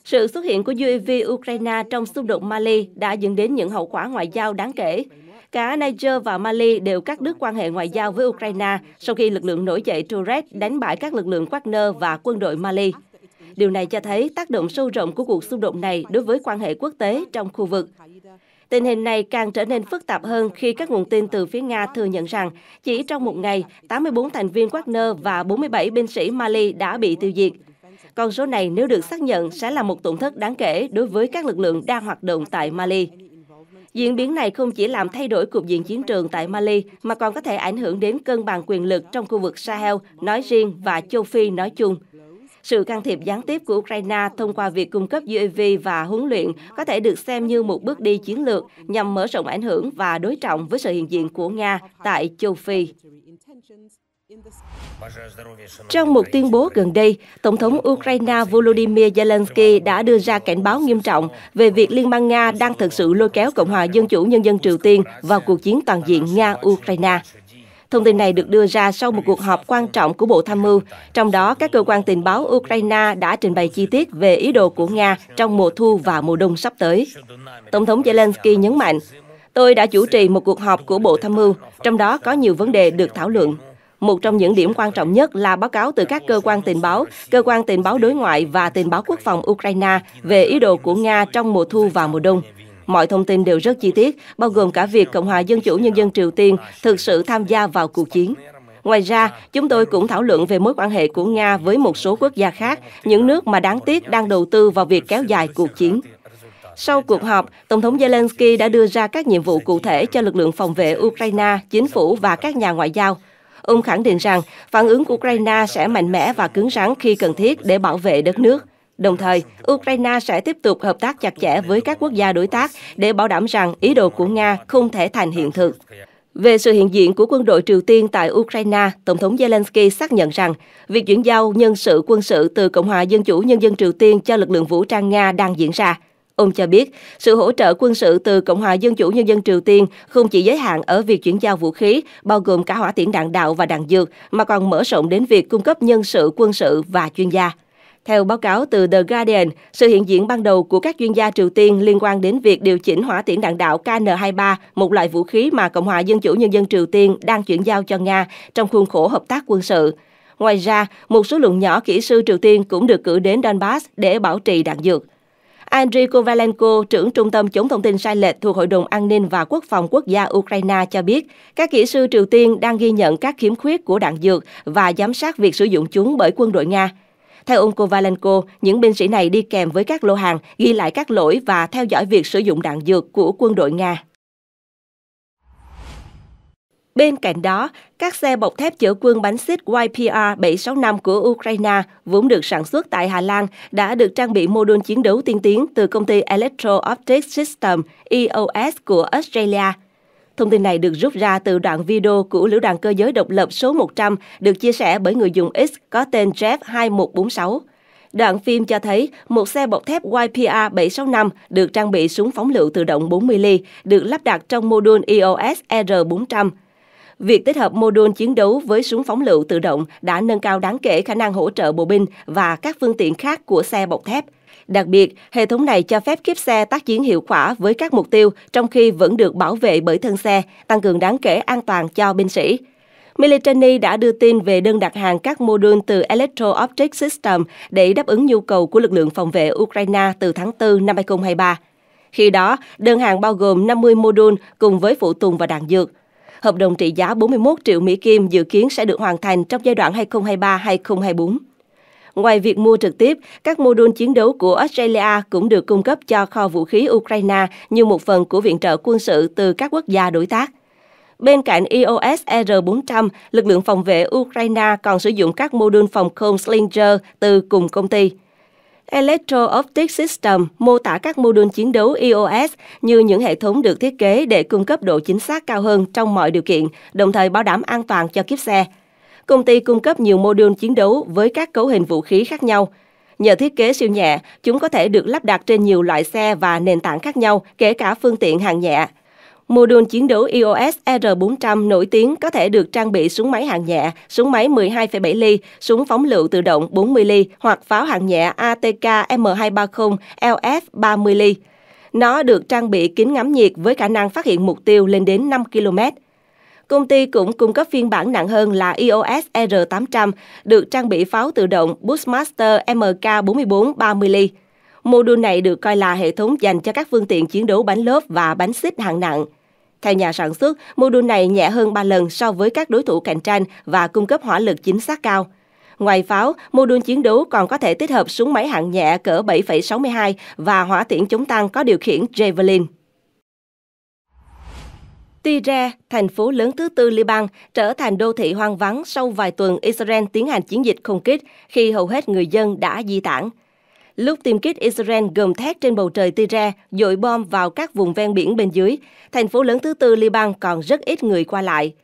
Sự xuất hiện của UAV Ukraine trong xung đột Mali đã dẫn đến những hậu quả ngoại giao đáng kể. Cả Niger và Mali đều cắt đứt quan hệ ngoại giao với Ukraine sau khi lực lượng nổi dậy Tuareg đánh bại các lực lượng Wagner và quân đội Mali. Điều này cho thấy tác động sâu rộng của cuộc xung đột này đối với quan hệ quốc tế trong khu vực. Tình hình này càng trở nên phức tạp hơn khi các nguồn tin từ phía Nga thừa nhận rằng chỉ trong một ngày, 84 thành viên Wagner và 47 binh sĩ Mali đã bị tiêu diệt. Con số này nếu được xác nhận sẽ là một tổn thất đáng kể đối với các lực lượng đang hoạt động tại Mali. Diễn biến này không chỉ làm thay đổi cục diện chiến trường tại Mali mà còn có thể ảnh hưởng đến cân bằng quyền lực trong khu vực Sahel nói riêng và châu Phi nói chung. Sự can thiệp gián tiếp của Ukraine thông qua việc cung cấp UAV và huấn luyện có thể được xem như một bước đi chiến lược nhằm mở rộng ảnh hưởng và đối trọng với sự hiện diện của Nga tại châu Phi. Trong một tuyên bố gần đây, Tổng thống Ukraine Volodymyr Zelensky đã đưa ra cảnh báo nghiêm trọng về việc Liên bang Nga đang thực sự lôi kéo Cộng hòa Dân chủ Nhân dân Triều Tiên vào cuộc chiến toàn diện Nga-Ukraine. Thông tin này được đưa ra sau một cuộc họp quan trọng của Bộ Tham mưu, trong đó các cơ quan tình báo Ukraine đã trình bày chi tiết về ý đồ của Nga trong mùa thu và mùa đông sắp tới. Tổng thống Zelensky nhấn mạnh, tôi đã chủ trì một cuộc họp của Bộ Tham mưu, trong đó có nhiều vấn đề được thảo luận. Một trong những điểm quan trọng nhất là báo cáo từ các cơ quan tình báo, cơ quan tình báo đối ngoại và tình báo quốc phòng Ukraine về ý đồ của Nga trong mùa thu và mùa đông. Mọi thông tin đều rất chi tiết, bao gồm cả việc Cộng hòa Dân chủ Nhân dân Triều Tiên thực sự tham gia vào cuộc chiến. Ngoài ra, chúng tôi cũng thảo luận về mối quan hệ của Nga với một số quốc gia khác, những nước mà đáng tiếc đang đầu tư vào việc kéo dài cuộc chiến. Sau cuộc họp, Tổng thống Zelensky đã đưa ra các nhiệm vụ cụ thể cho lực lượng phòng vệ Ukraine, chính phủ và các nhà ngoại giao. Ông khẳng định rằng phản ứng của Ukraine sẽ mạnh mẽ và cứng rắn khi cần thiết để bảo vệ đất nước. Đồng thời, Ukraine sẽ tiếp tục hợp tác chặt chẽ với các quốc gia đối tác để bảo đảm rằng ý đồ của Nga không thể thành hiện thực. Về sự hiện diện của quân đội Triều Tiên tại Ukraine, Tổng thống Zelensky xác nhận rằng việc chuyển giao nhân sự quân sự từ Cộng hòa Dân chủ Nhân dân Triều Tiên cho lực lượng vũ trang Nga đang diễn ra. Ông cho biết, sự hỗ trợ quân sự từ Cộng hòa Dân chủ Nhân dân Triều Tiên không chỉ giới hạn ở việc chuyển giao vũ khí, bao gồm cả hỏa tiễn đạn đạo và đạn dược, mà còn mở rộng đến việc cung cấp nhân sự quân sự và chuyên gia. Theo báo cáo từ The Guardian, sự hiện diện ban đầu của các chuyên gia Triều Tiên liên quan đến việc điều chỉnh hỏa tiễn đạn đạo KN-23, một loại vũ khí mà Cộng hòa Dân chủ Nhân dân Triều Tiên đang chuyển giao cho Nga trong khuôn khổ hợp tác quân sự. Ngoài ra, một số lượng nhỏ kỹ sư Triều Tiên cũng được cử đến Donbass để bảo trì đạn dược. Andriy Kovalenko, trưởng Trung tâm chống thông tin sai lệch thuộc Hội đồng An ninh và Quốc phòng Quốc gia Ukraine cho biết, các kỹ sư Triều Tiên đang ghi nhận các khiếm khuyết của đạn dược và giám sát việc sử dụng chúng bởi quân đội Nga. Theo ông Kovalenko, những binh sĩ này đi kèm với các lô hàng, ghi lại các lỗi và theo dõi việc sử dụng đạn dược của quân đội Nga. Bên cạnh đó, các xe bọc thép chở quân bánh xích YPR 765 của Ukraine vốn được sản xuất tại Hà Lan đã được trang bị mô đun chiến đấu tiên tiến từ công ty Electro Optics System EOS của Australia – Thông tin này được rút ra từ đoạn video của Lữ đoàn Cơ giới Độc lập số 100 được chia sẻ bởi người dùng X có tên Jeff2146. Đoạn phim cho thấy một xe bọc thép YPR-765 được trang bị súng phóng lựu tự động 40 ly, được lắp đặt trong mô đun EOS R400. Việc tích hợp mô đun chiến đấu với súng phóng lựu tự động đã nâng cao đáng kể khả năng hỗ trợ bộ binh và các phương tiện khác của xe bọc thép – Đặc biệt, hệ thống này cho phép kiếp xe tác chiến hiệu quả với các mục tiêu trong khi vẫn được bảo vệ bởi thân xe, tăng cường đáng kể an toàn cho binh sĩ. Militani đã đưa tin về đơn đặt hàng các mô đun từ Electro Optic System để đáp ứng nhu cầu của lực lượng phòng vệ Ukraine từ tháng 4 năm 2023. Khi đó, đơn hàng bao gồm 50 mô đun cùng với phụ tùng và đạn dược. Hợp đồng trị giá 41 triệu Mỹ Kim dự kiến sẽ được hoàn thành trong giai đoạn 2023-2024. Ngoài việc mua trực tiếp, các mô đun chiến đấu của Australia cũng được cung cấp cho kho vũ khí Ukraine như một phần của viện trợ quân sự từ các quốc gia đối tác. Bên cạnh EOS R-400, lực lượng phòng vệ Ukraine còn sử dụng các mô đun phòng không Slinger từ cùng công ty. Electro Optic System mô tả các mô đun chiến đấu EOS như những hệ thống được thiết kế để cung cấp độ chính xác cao hơn trong mọi điều kiện, đồng thời bảo đảm an toàn cho kiếp xe công ty cung cấp nhiều mô đun chiến đấu với các cấu hình vũ khí khác nhau. Nhờ thiết kế siêu nhẹ, chúng có thể được lắp đặt trên nhiều loại xe và nền tảng khác nhau, kể cả phương tiện hạng nhẹ. Mô đun chiến đấu EOS R400 nổi tiếng có thể được trang bị súng máy hạng nhẹ, súng máy 12,7 ly, súng phóng lựu tự động 40 ly hoặc pháo hạng nhẹ ATK M230 LF 30 ly. Nó được trang bị kính ngắm nhiệt với khả năng phát hiện mục tiêu lên đến 5 km. Công ty cũng cung cấp phiên bản nặng hơn là EOS R800, được trang bị pháo tự động Bushmaster MK4430 44 Mô đun này được coi là hệ thống dành cho các phương tiện chiến đấu bánh lốp và bánh xích hạng nặng. Theo nhà sản xuất, mô đun này nhẹ hơn 3 lần so với các đối thủ cạnh tranh và cung cấp hỏa lực chính xác cao. Ngoài pháo, mô đun chiến đấu còn có thể tích hợp súng máy hạng nhẹ cỡ 7,62 và hỏa tiễn chống tăng có điều khiển Javelin. Tyre, thành phố lớn thứ tư Liban, trở thành đô thị hoang vắng sau vài tuần Israel tiến hành chiến dịch không kích khi hầu hết người dân đã di tản. Lúc tìm kích Israel gồm thét trên bầu trời Tyre, dội bom vào các vùng ven biển bên dưới, thành phố lớn thứ tư Liban còn rất ít người qua lại.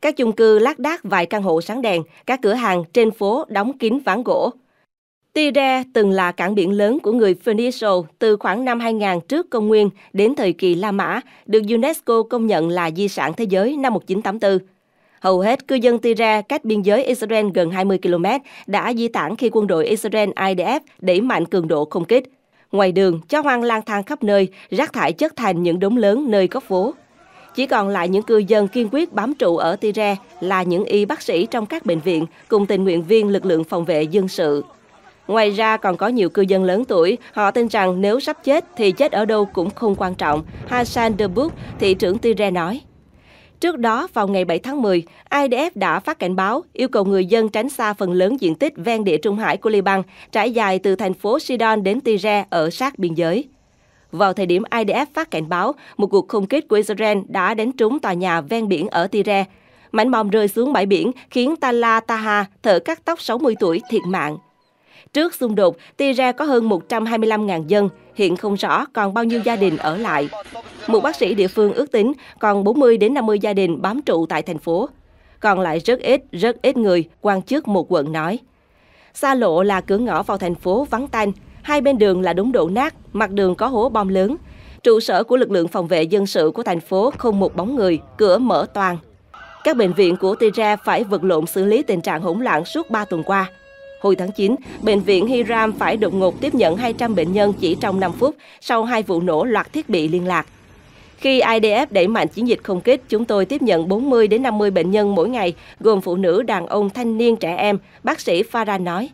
Các chung cư lác đác vài căn hộ sáng đèn, các cửa hàng trên phố đóng kín ván gỗ. Tyre từng là cảng biển lớn của người Phoenicia từ khoảng năm 2000 trước công nguyên đến thời kỳ La Mã, được UNESCO công nhận là di sản thế giới năm 1984. Hầu hết cư dân Tyre cách biên giới Israel gần 20 km đã di tản khi quân đội Israel IDF đẩy mạnh cường độ không kích. Ngoài đường, chó hoang lang thang khắp nơi, rác thải chất thành những đống lớn nơi góc phố. Chỉ còn lại những cư dân kiên quyết bám trụ ở Tyre là những y bác sĩ trong các bệnh viện cùng tình nguyện viên lực lượng phòng vệ dân sự. Ngoài ra còn có nhiều cư dân lớn tuổi, họ tin rằng nếu sắp chết thì chết ở đâu cũng không quan trọng, Hassan Debuk, thị trưởng Tyre nói. Trước đó, vào ngày 7 tháng 10, IDF đã phát cảnh báo yêu cầu người dân tránh xa phần lớn diện tích ven địa Trung Hải của Liban, trải dài từ thành phố Sidon đến Tyre ở sát biên giới. Vào thời điểm IDF phát cảnh báo, một cuộc không kích của Israel đã đánh trúng tòa nhà ven biển ở Tyre. Mảnh bom rơi xuống bãi biển khiến Tala Taha, thợ cắt tóc 60 tuổi, thiệt mạng. Trước xung đột, Tira có hơn 125.000 dân, hiện không rõ còn bao nhiêu gia đình ở lại. Một bác sĩ địa phương ước tính còn 40 đến 50 gia đình bám trụ tại thành phố. Còn lại rất ít, rất ít người, quan chức một quận nói. Xa lộ là cửa ngõ vào thành phố vắng tanh, hai bên đường là đống đổ nát, mặt đường có hố bom lớn. Trụ sở của lực lượng phòng vệ dân sự của thành phố không một bóng người, cửa mở toàn. Các bệnh viện của Tira phải vật lộn xử lý tình trạng hỗn loạn suốt 3 tuần qua. Hồi tháng 9, bệnh viện Hiram phải đột ngột tiếp nhận 200 bệnh nhân chỉ trong 5 phút sau hai vụ nổ loạt thiết bị liên lạc. Khi IDF đẩy mạnh chiến dịch không kích, chúng tôi tiếp nhận 40 đến 50 bệnh nhân mỗi ngày, gồm phụ nữ, đàn ông, thanh niên, trẻ em, bác sĩ Farah nói.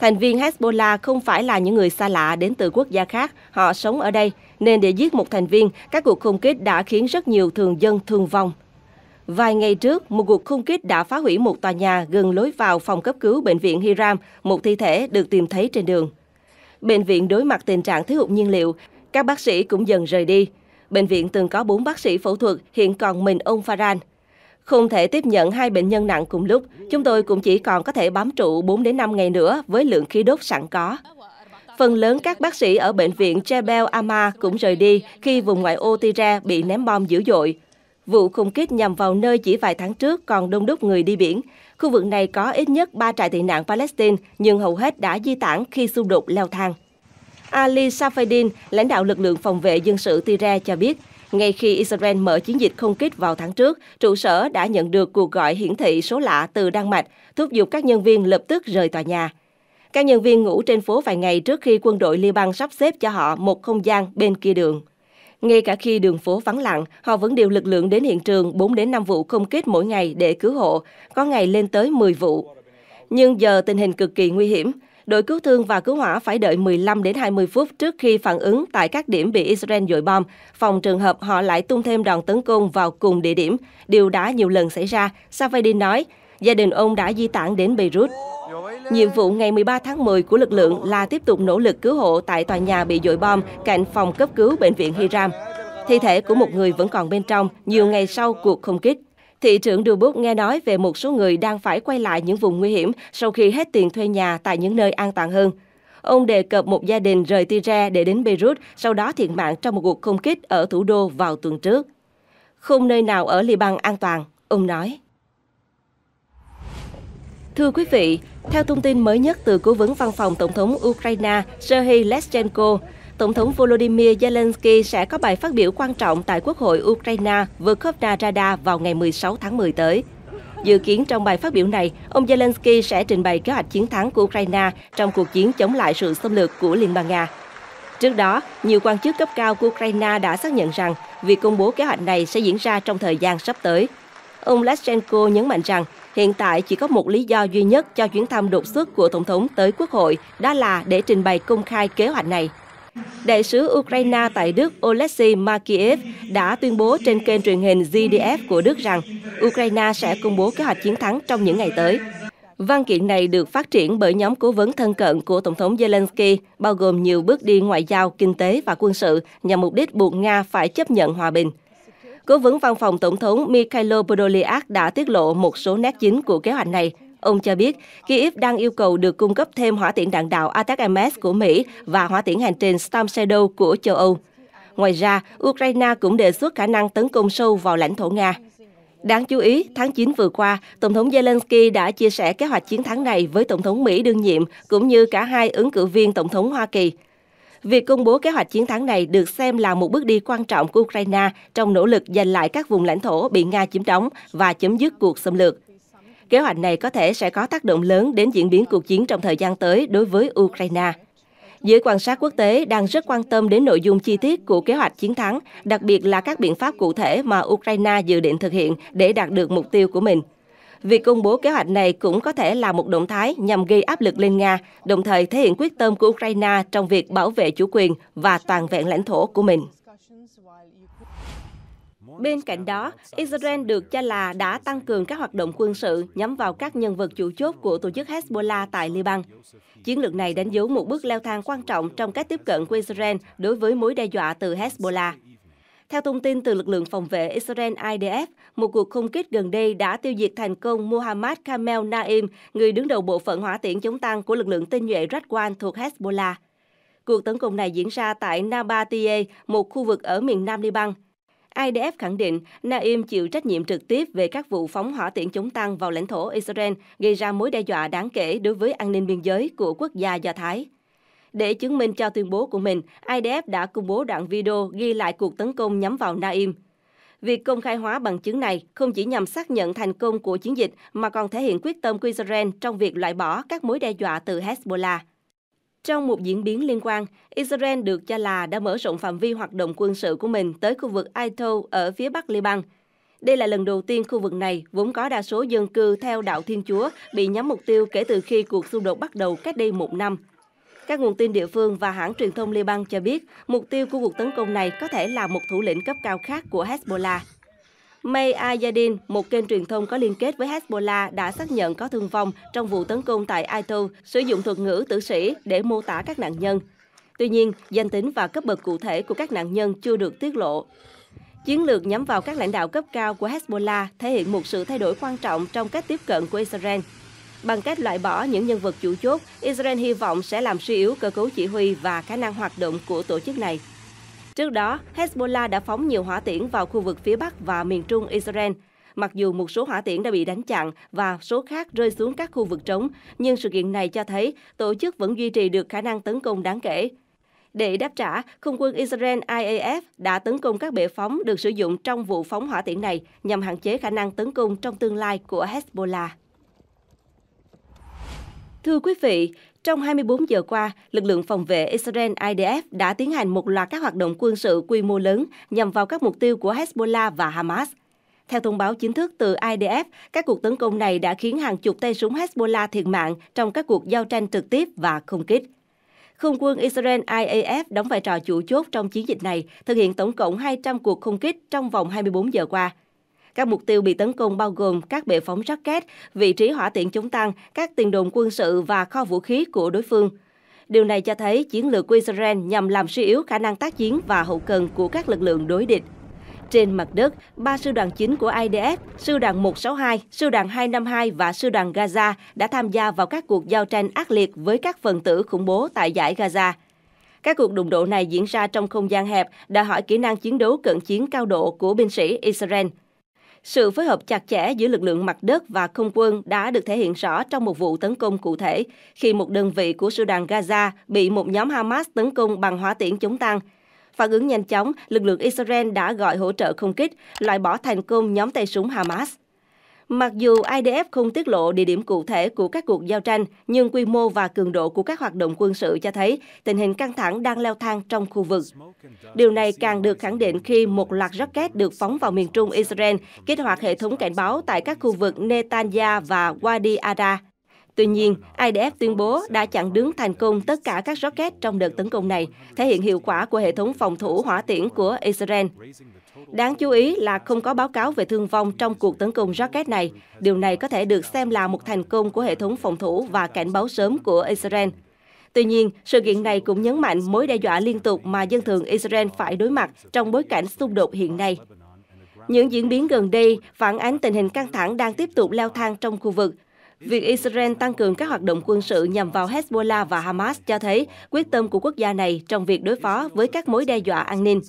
Thành viên Hezbollah không phải là những người xa lạ đến từ quốc gia khác, họ sống ở đây, nên để giết một thành viên, các cuộc không kích đã khiến rất nhiều thường dân thương vong. Vài ngày trước, một cuộc khung kích đã phá hủy một tòa nhà gần lối vào phòng cấp cứu bệnh viện Hiram, một thi thể được tìm thấy trên đường. Bệnh viện đối mặt tình trạng thiếu hụt nhiên liệu, các bác sĩ cũng dần rời đi. Bệnh viện từng có 4 bác sĩ phẫu thuật, hiện còn mình ông Faran. Không thể tiếp nhận hai bệnh nhân nặng cùng lúc, chúng tôi cũng chỉ còn có thể bám trụ 4 đến 5 ngày nữa với lượng khí đốt sẵn có. Phần lớn các bác sĩ ở bệnh viện Jebel Amma cũng rời đi khi vùng ngoại ô Tira bị ném bom dữ dội. Vụ khung kích nhằm vào nơi chỉ vài tháng trước còn đông đúc người đi biển. Khu vực này có ít nhất 3 trại tị nạn Palestine, nhưng hầu hết đã di tản khi xung đột leo thang. Ali Safedin, lãnh đạo lực lượng phòng vệ dân sự Tyre cho biết, ngay khi Israel mở chiến dịch không kích vào tháng trước, trụ sở đã nhận được cuộc gọi hiển thị số lạ từ Đan Mạch, thúc giục các nhân viên lập tức rời tòa nhà. Các nhân viên ngủ trên phố vài ngày trước khi quân đội Liban sắp xếp cho họ một không gian bên kia đường. Ngay cả khi đường phố vắng lặng, họ vẫn điều lực lượng đến hiện trường 4 đến 5 vụ không kết mỗi ngày để cứu hộ, có ngày lên tới 10 vụ. Nhưng giờ tình hình cực kỳ nguy hiểm. Đội cứu thương và cứu hỏa phải đợi 15 đến 20 phút trước khi phản ứng tại các điểm bị Israel dội bom, phòng trường hợp họ lại tung thêm đòn tấn công vào cùng địa điểm. Điều đã nhiều lần xảy ra, Savadin nói gia đình ông đã di tản đến Beirut. Nhiệm vụ ngày 13 tháng 10 của lực lượng là tiếp tục nỗ lực cứu hộ tại tòa nhà bị dội bom cạnh phòng cấp cứu bệnh viện Hiram. Thi thể của một người vẫn còn bên trong nhiều ngày sau cuộc không kích. Thị trưởng Dubuk nghe nói về một số người đang phải quay lại những vùng nguy hiểm sau khi hết tiền thuê nhà tại những nơi an toàn hơn. Ông đề cập một gia đình rời Tyre để đến Beirut, sau đó thiệt mạng trong một cuộc không kích ở thủ đô vào tuần trước. Không nơi nào ở Liban an toàn, ông nói. Thưa quý vị, theo thông tin mới nhất từ Cố vấn Văn phòng Tổng thống Ukraine Serhiy Leschenko, Tổng thống Volodymyr Zelensky sẽ có bài phát biểu quan trọng tại Quốc hội Ukraine Verkhovna Rada vào ngày 16 tháng 10 tới. Dự kiến trong bài phát biểu này, ông Zelensky sẽ trình bày kế hoạch chiến thắng của Ukraine trong cuộc chiến chống lại sự xâm lược của Liên bang Nga. Trước đó, nhiều quan chức cấp cao của Ukraine đã xác nhận rằng việc công bố kế hoạch này sẽ diễn ra trong thời gian sắp tới ông Leschenko nhấn mạnh rằng hiện tại chỉ có một lý do duy nhất cho chuyến thăm đột xuất của Tổng thống tới Quốc hội, đó là để trình bày công khai kế hoạch này. Đại sứ Ukraine tại Đức Oleksiy Makiev đã tuyên bố trên kênh truyền hình ZDF của Đức rằng Ukraine sẽ công bố kế hoạch chiến thắng trong những ngày tới. Văn kiện này được phát triển bởi nhóm cố vấn thân cận của Tổng thống Zelensky, bao gồm nhiều bước đi ngoại giao, kinh tế và quân sự nhằm mục đích buộc Nga phải chấp nhận hòa bình – Cố vấn văn phòng Tổng thống Mikhailo Podolyak đã tiết lộ một số nét chính của kế hoạch này. Ông cho biết, Kyiv đang yêu cầu được cung cấp thêm hỏa tiễn đạn đạo ATACMS của Mỹ và hỏa tiễn hành trình Storm Shadow của châu Âu. Ngoài ra, Ukraine cũng đề xuất khả năng tấn công sâu vào lãnh thổ Nga. Đáng chú ý, tháng 9 vừa qua, Tổng thống Zelensky đã chia sẻ kế hoạch chiến thắng này với Tổng thống Mỹ đương nhiệm, cũng như cả hai ứng cử viên Tổng thống Hoa Kỳ. Việc công bố kế hoạch chiến thắng này được xem là một bước đi quan trọng của Ukraine trong nỗ lực giành lại các vùng lãnh thổ bị Nga chiếm đóng và chấm dứt cuộc xâm lược. Kế hoạch này có thể sẽ có tác động lớn đến diễn biến cuộc chiến trong thời gian tới đối với Ukraine. Giới quan sát quốc tế đang rất quan tâm đến nội dung chi tiết của kế hoạch chiến thắng, đặc biệt là các biện pháp cụ thể mà Ukraine dự định thực hiện để đạt được mục tiêu của mình – Việc công bố kế hoạch này cũng có thể là một động thái nhằm gây áp lực lên Nga, đồng thời thể hiện quyết tâm của Ukraine trong việc bảo vệ chủ quyền và toàn vẹn lãnh thổ của mình. Bên cạnh đó, Israel được cho là đã tăng cường các hoạt động quân sự nhắm vào các nhân vật chủ chốt của tổ chức Hezbollah tại Liban. Chiến lược này đánh dấu một bước leo thang quan trọng trong cách tiếp cận của Israel đối với mối đe dọa từ Hezbollah. Theo thông tin từ lực lượng phòng vệ Israel IDF, một cuộc không kích gần đây đã tiêu diệt thành công Muhammad Kamel Naim, người đứng đầu bộ phận hỏa tiễn chống tăng của lực lượng tinh nhuệ Radwan thuộc Hezbollah. Cuộc tấn công này diễn ra tại Nabatie, một khu vực ở miền nam Liban. IDF khẳng định Naim chịu trách nhiệm trực tiếp về các vụ phóng hỏa tiễn chống tăng vào lãnh thổ Israel, gây ra mối đe dọa đáng kể đối với an ninh biên giới của quốc gia Do Thái. Để chứng minh cho tuyên bố của mình, IDF đã công bố đoạn video ghi lại cuộc tấn công nhắm vào Naim. Việc công khai hóa bằng chứng này không chỉ nhằm xác nhận thành công của chiến dịch mà còn thể hiện quyết tâm của Israel trong việc loại bỏ các mối đe dọa từ Hezbollah. Trong một diễn biến liên quan, Israel được cho là đã mở rộng phạm vi hoạt động quân sự của mình tới khu vực Aito ở phía bắc Liban. Đây là lần đầu tiên khu vực này, vốn có đa số dân cư theo đạo Thiên Chúa, bị nhắm mục tiêu kể từ khi cuộc xung đột bắt đầu cách đây một năm. Các nguồn tin địa phương và hãng truyền thông Liban cho biết mục tiêu của cuộc tấn công này có thể là một thủ lĩnh cấp cao khác của Hezbollah. May Ayadin, một kênh truyền thông có liên kết với Hezbollah, đã xác nhận có thương vong trong vụ tấn công tại Aito, sử dụng thuật ngữ tử sĩ để mô tả các nạn nhân. Tuy nhiên, danh tính và cấp bậc cụ thể của các nạn nhân chưa được tiết lộ. Chiến lược nhắm vào các lãnh đạo cấp cao của Hezbollah thể hiện một sự thay đổi quan trọng trong cách tiếp cận của Israel. Bằng cách loại bỏ những nhân vật chủ chốt, Israel hy vọng sẽ làm suy yếu cơ cấu chỉ huy và khả năng hoạt động của tổ chức này. Trước đó, Hezbollah đã phóng nhiều hỏa tiễn vào khu vực phía Bắc và miền Trung Israel. Mặc dù một số hỏa tiễn đã bị đánh chặn và số khác rơi xuống các khu vực trống, nhưng sự kiện này cho thấy tổ chức vẫn duy trì được khả năng tấn công đáng kể. Để đáp trả, không quân Israel IAF đã tấn công các bệ phóng được sử dụng trong vụ phóng hỏa tiễn này nhằm hạn chế khả năng tấn công trong tương lai của Hezbollah. Thưa quý vị, trong 24 giờ qua, lực lượng phòng vệ Israel IDF đã tiến hành một loạt các hoạt động quân sự quy mô lớn nhằm vào các mục tiêu của Hezbollah và Hamas. Theo thông báo chính thức từ IDF, các cuộc tấn công này đã khiến hàng chục tay súng Hezbollah thiệt mạng trong các cuộc giao tranh trực tiếp và không kích. Không quân Israel IAF đóng vai trò chủ chốt trong chiến dịch này, thực hiện tổng cộng 200 cuộc không kích trong vòng 24 giờ qua – các mục tiêu bị tấn công bao gồm các bệ phóng rocket, vị trí hỏa tiễn chống tăng, các tiền đồn quân sự và kho vũ khí của đối phương. Điều này cho thấy chiến lược của Israel nhằm làm suy yếu khả năng tác chiến và hậu cần của các lực lượng đối địch. Trên mặt đất, ba sư đoàn chính của IDF, sư đoàn 162, sư đoàn 252 và sư đoàn Gaza đã tham gia vào các cuộc giao tranh ác liệt với các phần tử khủng bố tại giải Gaza. Các cuộc đụng độ này diễn ra trong không gian hẹp, đòi hỏi kỹ năng chiến đấu cận chiến cao độ của binh sĩ Israel. Sự phối hợp chặt chẽ giữa lực lượng mặt đất và không quân đã được thể hiện rõ trong một vụ tấn công cụ thể khi một đơn vị của Sudan Gaza bị một nhóm Hamas tấn công bằng hóa tiễn chống tăng. Phản ứng nhanh chóng, lực lượng Israel đã gọi hỗ trợ không kích, loại bỏ thành công nhóm tay súng Hamas. Mặc dù IDF không tiết lộ địa điểm cụ thể của các cuộc giao tranh, nhưng quy mô và cường độ của các hoạt động quân sự cho thấy tình hình căng thẳng đang leo thang trong khu vực. Điều này càng được khẳng định khi một loạt rocket được phóng vào miền trung Israel, kích hoạt hệ thống cảnh báo tại các khu vực Netanya và Wadi Ara. Tuy nhiên, IDF tuyên bố đã chặn đứng thành công tất cả các rocket trong đợt tấn công này, thể hiện hiệu quả của hệ thống phòng thủ hỏa tiễn của Israel. Đáng chú ý là không có báo cáo về thương vong trong cuộc tấn công rocket này. Điều này có thể được xem là một thành công của hệ thống phòng thủ và cảnh báo sớm của Israel. Tuy nhiên, sự kiện này cũng nhấn mạnh mối đe dọa liên tục mà dân thường Israel phải đối mặt trong bối cảnh xung đột hiện nay. Những diễn biến gần đây phản ánh tình hình căng thẳng đang tiếp tục leo thang trong khu vực Việc Israel tăng cường các hoạt động quân sự nhằm vào Hezbollah và Hamas cho thấy quyết tâm của quốc gia này trong việc đối phó với các mối đe dọa an ninh.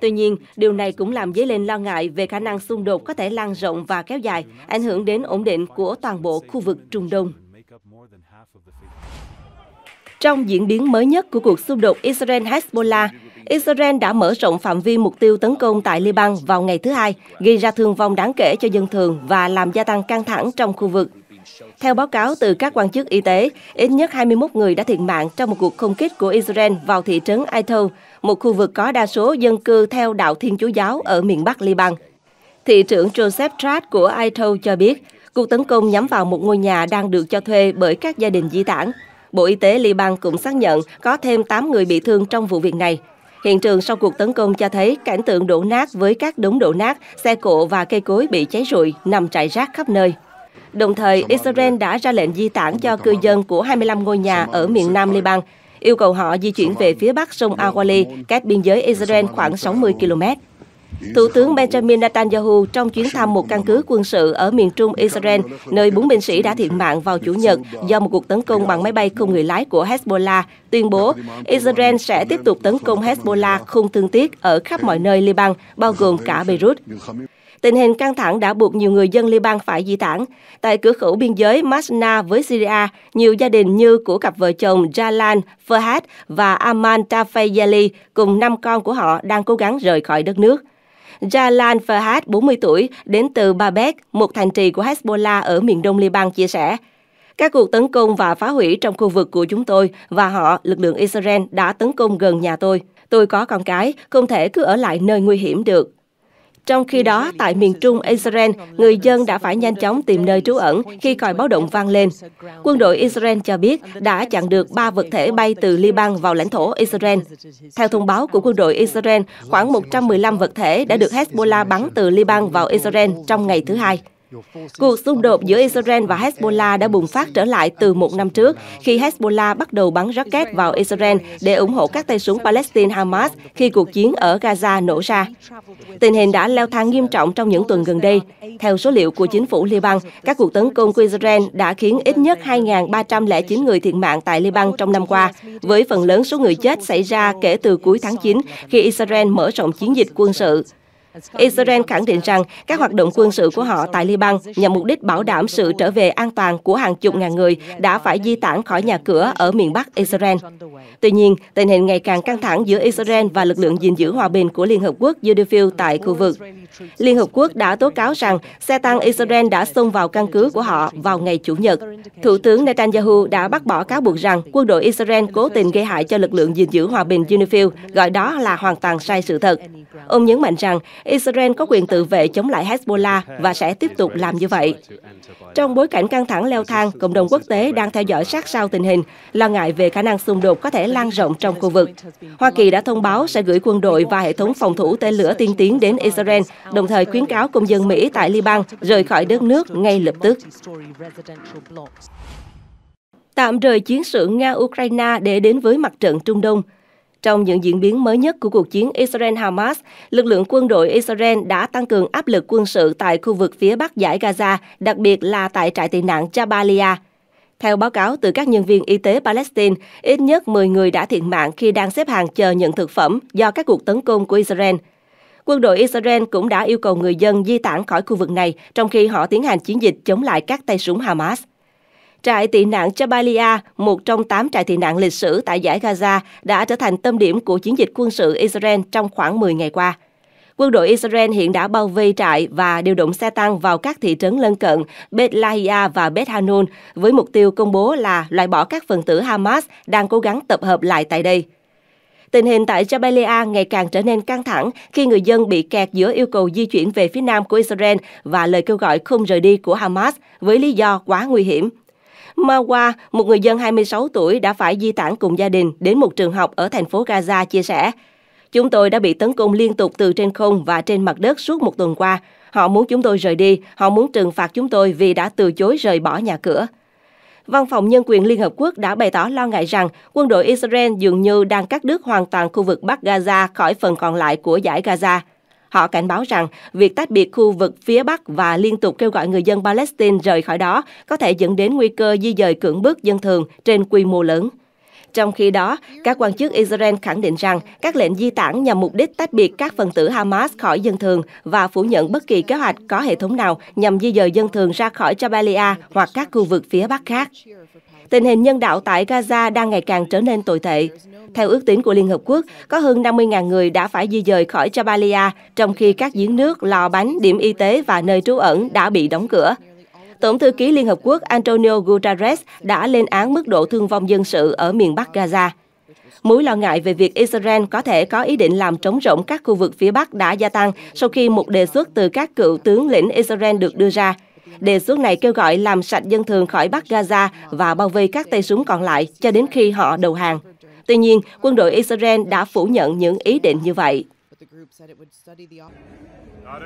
Tuy nhiên, điều này cũng làm dấy lên lo ngại về khả năng xung đột có thể lan rộng và kéo dài, ảnh hưởng đến ổn định của toàn bộ khu vực Trung Đông. Trong diễn biến mới nhất của cuộc xung đột Israel-Hezbollah, Israel đã mở rộng phạm vi mục tiêu tấn công tại Liban vào ngày thứ Hai, gây ra thương vong đáng kể cho dân thường và làm gia tăng căng thẳng trong khu vực. Theo báo cáo từ các quan chức y tế, ít nhất 21 người đã thiệt mạng trong một cuộc không kích của Israel vào thị trấn Aito, một khu vực có đa số dân cư theo đạo Thiên Chúa Giáo ở miền Bắc Liban. Thị trưởng Joseph Trad của Aito cho biết, cuộc tấn công nhắm vào một ngôi nhà đang được cho thuê bởi các gia đình di tản. Bộ Y tế Liban cũng xác nhận có thêm 8 người bị thương trong vụ việc này. Hiện trường sau cuộc tấn công cho thấy cảnh tượng đổ nát với các đống đổ nát, xe cộ và cây cối bị cháy rụi nằm trải rác khắp nơi. Đồng thời, Israel đã ra lệnh di tản cho cư dân của 25 ngôi nhà ở miền Nam Liban, yêu cầu họ di chuyển về phía bắc sông Awali, cách biên giới Israel khoảng 60 km. Thủ tướng Benjamin Netanyahu trong chuyến thăm một căn cứ quân sự ở miền trung Israel, nơi bốn binh sĩ đã thiệt mạng vào Chủ nhật do một cuộc tấn công bằng máy bay không người lái của Hezbollah, tuyên bố Israel sẽ tiếp tục tấn công Hezbollah không thương tiếc ở khắp mọi nơi Liban, bao gồm cả Beirut tình hình căng thẳng đã buộc nhiều người dân Liban phải di tản. Tại cửa khẩu biên giới Masna với Syria, nhiều gia đình như của cặp vợ chồng Jalan Ferhat và Aman Tafayali cùng năm con của họ đang cố gắng rời khỏi đất nước. Jalan Ferhat, 40 tuổi, đến từ Babek, một thành trì của Hezbollah ở miền đông Liban chia sẻ. Các cuộc tấn công và phá hủy trong khu vực của chúng tôi và họ, lực lượng Israel, đã tấn công gần nhà tôi. Tôi có con cái, không thể cứ ở lại nơi nguy hiểm được. Trong khi đó, tại miền trung Israel, người dân đã phải nhanh chóng tìm nơi trú ẩn khi còi báo động vang lên. Quân đội Israel cho biết đã chặn được ba vật thể bay từ Liban vào lãnh thổ Israel. Theo thông báo của quân đội Israel, khoảng 115 vật thể đã được Hezbollah bắn từ Liban vào Israel trong ngày thứ Hai. Cuộc xung đột giữa Israel và Hezbollah đã bùng phát trở lại từ một năm trước, khi Hezbollah bắt đầu bắn rocket vào Israel để ủng hộ các tay súng Palestine Hamas khi cuộc chiến ở Gaza nổ ra. Tình hình đã leo thang nghiêm trọng trong những tuần gần đây. Theo số liệu của chính phủ Liban, các cuộc tấn công của Israel đã khiến ít nhất 2.309 người thiệt mạng tại Liban trong năm qua, với phần lớn số người chết xảy ra kể từ cuối tháng 9 khi Israel mở rộng chiến dịch quân sự. Israel khẳng định rằng các hoạt động quân sự của họ tại Liban nhằm mục đích bảo đảm sự trở về an toàn của hàng chục ngàn người đã phải di tản khỏi nhà cửa ở miền Bắc Israel. Tuy nhiên, tình hình ngày càng căng thẳng giữa Israel và lực lượng gìn giữ hòa bình của Liên Hợp Quốc UNIFIL tại khu vực. Liên Hợp Quốc đã tố cáo rằng xe tăng Israel đã xông vào căn cứ của họ vào ngày Chủ nhật. Thủ tướng Netanyahu đã bác bỏ cáo buộc rằng quân đội Israel cố tình gây hại cho lực lượng gìn giữ hòa bình UNIFIL, gọi đó là hoàn toàn sai sự thật. Ông nhấn mạnh rằng Israel có quyền tự vệ chống lại Hezbollah và sẽ tiếp tục làm như vậy. Trong bối cảnh căng thẳng leo thang, cộng đồng quốc tế đang theo dõi sát sao tình hình, lo ngại về khả năng xung đột có thể lan rộng trong khu vực. Hoa Kỳ đã thông báo sẽ gửi quân đội và hệ thống phòng thủ tên lửa tiên tiến đến Israel, đồng thời khuyến cáo công dân Mỹ tại Liban rời khỏi đất nước ngay lập tức. Tạm rời chiến sự Nga-Ukraine để đến với mặt trận Trung Đông. Trong những diễn biến mới nhất của cuộc chiến Israel-Hamas, lực lượng quân đội Israel đã tăng cường áp lực quân sự tại khu vực phía bắc giải Gaza, đặc biệt là tại trại tị nạn Jabalia. Theo báo cáo từ các nhân viên y tế Palestine, ít nhất 10 người đã thiệt mạng khi đang xếp hàng chờ nhận thực phẩm do các cuộc tấn công của Israel. Quân đội Israel cũng đã yêu cầu người dân di tản khỏi khu vực này trong khi họ tiến hành chiến dịch chống lại các tay súng Hamas. Trại tị nạn Jabalia, một trong 8 trại tị nạn lịch sử tại giải Gaza, đã trở thành tâm điểm của chiến dịch quân sự Israel trong khoảng 10 ngày qua. Quân đội Israel hiện đã bao vây trại và điều động xe tăng vào các thị trấn lân cận Bet Lahia và Bet Hanun với mục tiêu công bố là loại bỏ các phần tử Hamas đang cố gắng tập hợp lại tại đây. Tình hình tại Jabalia ngày càng trở nên căng thẳng khi người dân bị kẹt giữa yêu cầu di chuyển về phía nam của Israel và lời kêu gọi không rời đi của Hamas với lý do quá nguy hiểm. Mawa, một người dân 26 tuổi đã phải di tản cùng gia đình đến một trường học ở thành phố Gaza chia sẻ. Chúng tôi đã bị tấn công liên tục từ trên không và trên mặt đất suốt một tuần qua. Họ muốn chúng tôi rời đi, họ muốn trừng phạt chúng tôi vì đã từ chối rời bỏ nhà cửa. Văn phòng Nhân quyền Liên Hợp Quốc đã bày tỏ lo ngại rằng quân đội Israel dường như đang cắt đứt hoàn toàn khu vực Bắc Gaza khỏi phần còn lại của giải Gaza – Họ cảnh báo rằng việc tách biệt khu vực phía Bắc và liên tục kêu gọi người dân Palestine rời khỏi đó có thể dẫn đến nguy cơ di dời cưỡng bức dân thường trên quy mô lớn. Trong khi đó, các quan chức Israel khẳng định rằng các lệnh di tản nhằm mục đích tách biệt các phần tử Hamas khỏi dân thường và phủ nhận bất kỳ kế hoạch có hệ thống nào nhằm di dời dân thường ra khỏi Jabalia hoặc các khu vực phía Bắc khác tình hình nhân đạo tại Gaza đang ngày càng trở nên tồi tệ. Theo ước tính của Liên Hợp Quốc, có hơn 50.000 người đã phải di dời khỏi Jabalia, trong khi các giếng nước, lò bánh, điểm y tế và nơi trú ẩn đã bị đóng cửa. Tổng thư ký Liên Hợp Quốc Antonio Guterres đã lên án mức độ thương vong dân sự ở miền Bắc Gaza. Mối lo ngại về việc Israel có thể có ý định làm trống rỗng các khu vực phía Bắc đã gia tăng sau khi một đề xuất từ các cựu tướng lĩnh Israel được đưa ra – Đề xuất này kêu gọi làm sạch dân thường khỏi Bắc Gaza và bao vây các tay súng còn lại cho đến khi họ đầu hàng. Tuy nhiên, quân đội Israel đã phủ nhận những ý định như vậy.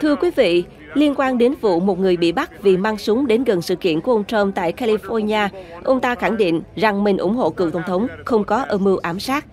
Thưa quý vị, liên quan đến vụ một người bị bắt vì mang súng đến gần sự kiện của ông Trump tại California, ông ta khẳng định rằng mình ủng hộ cựu tổng thống, không có âm mưu ám sát.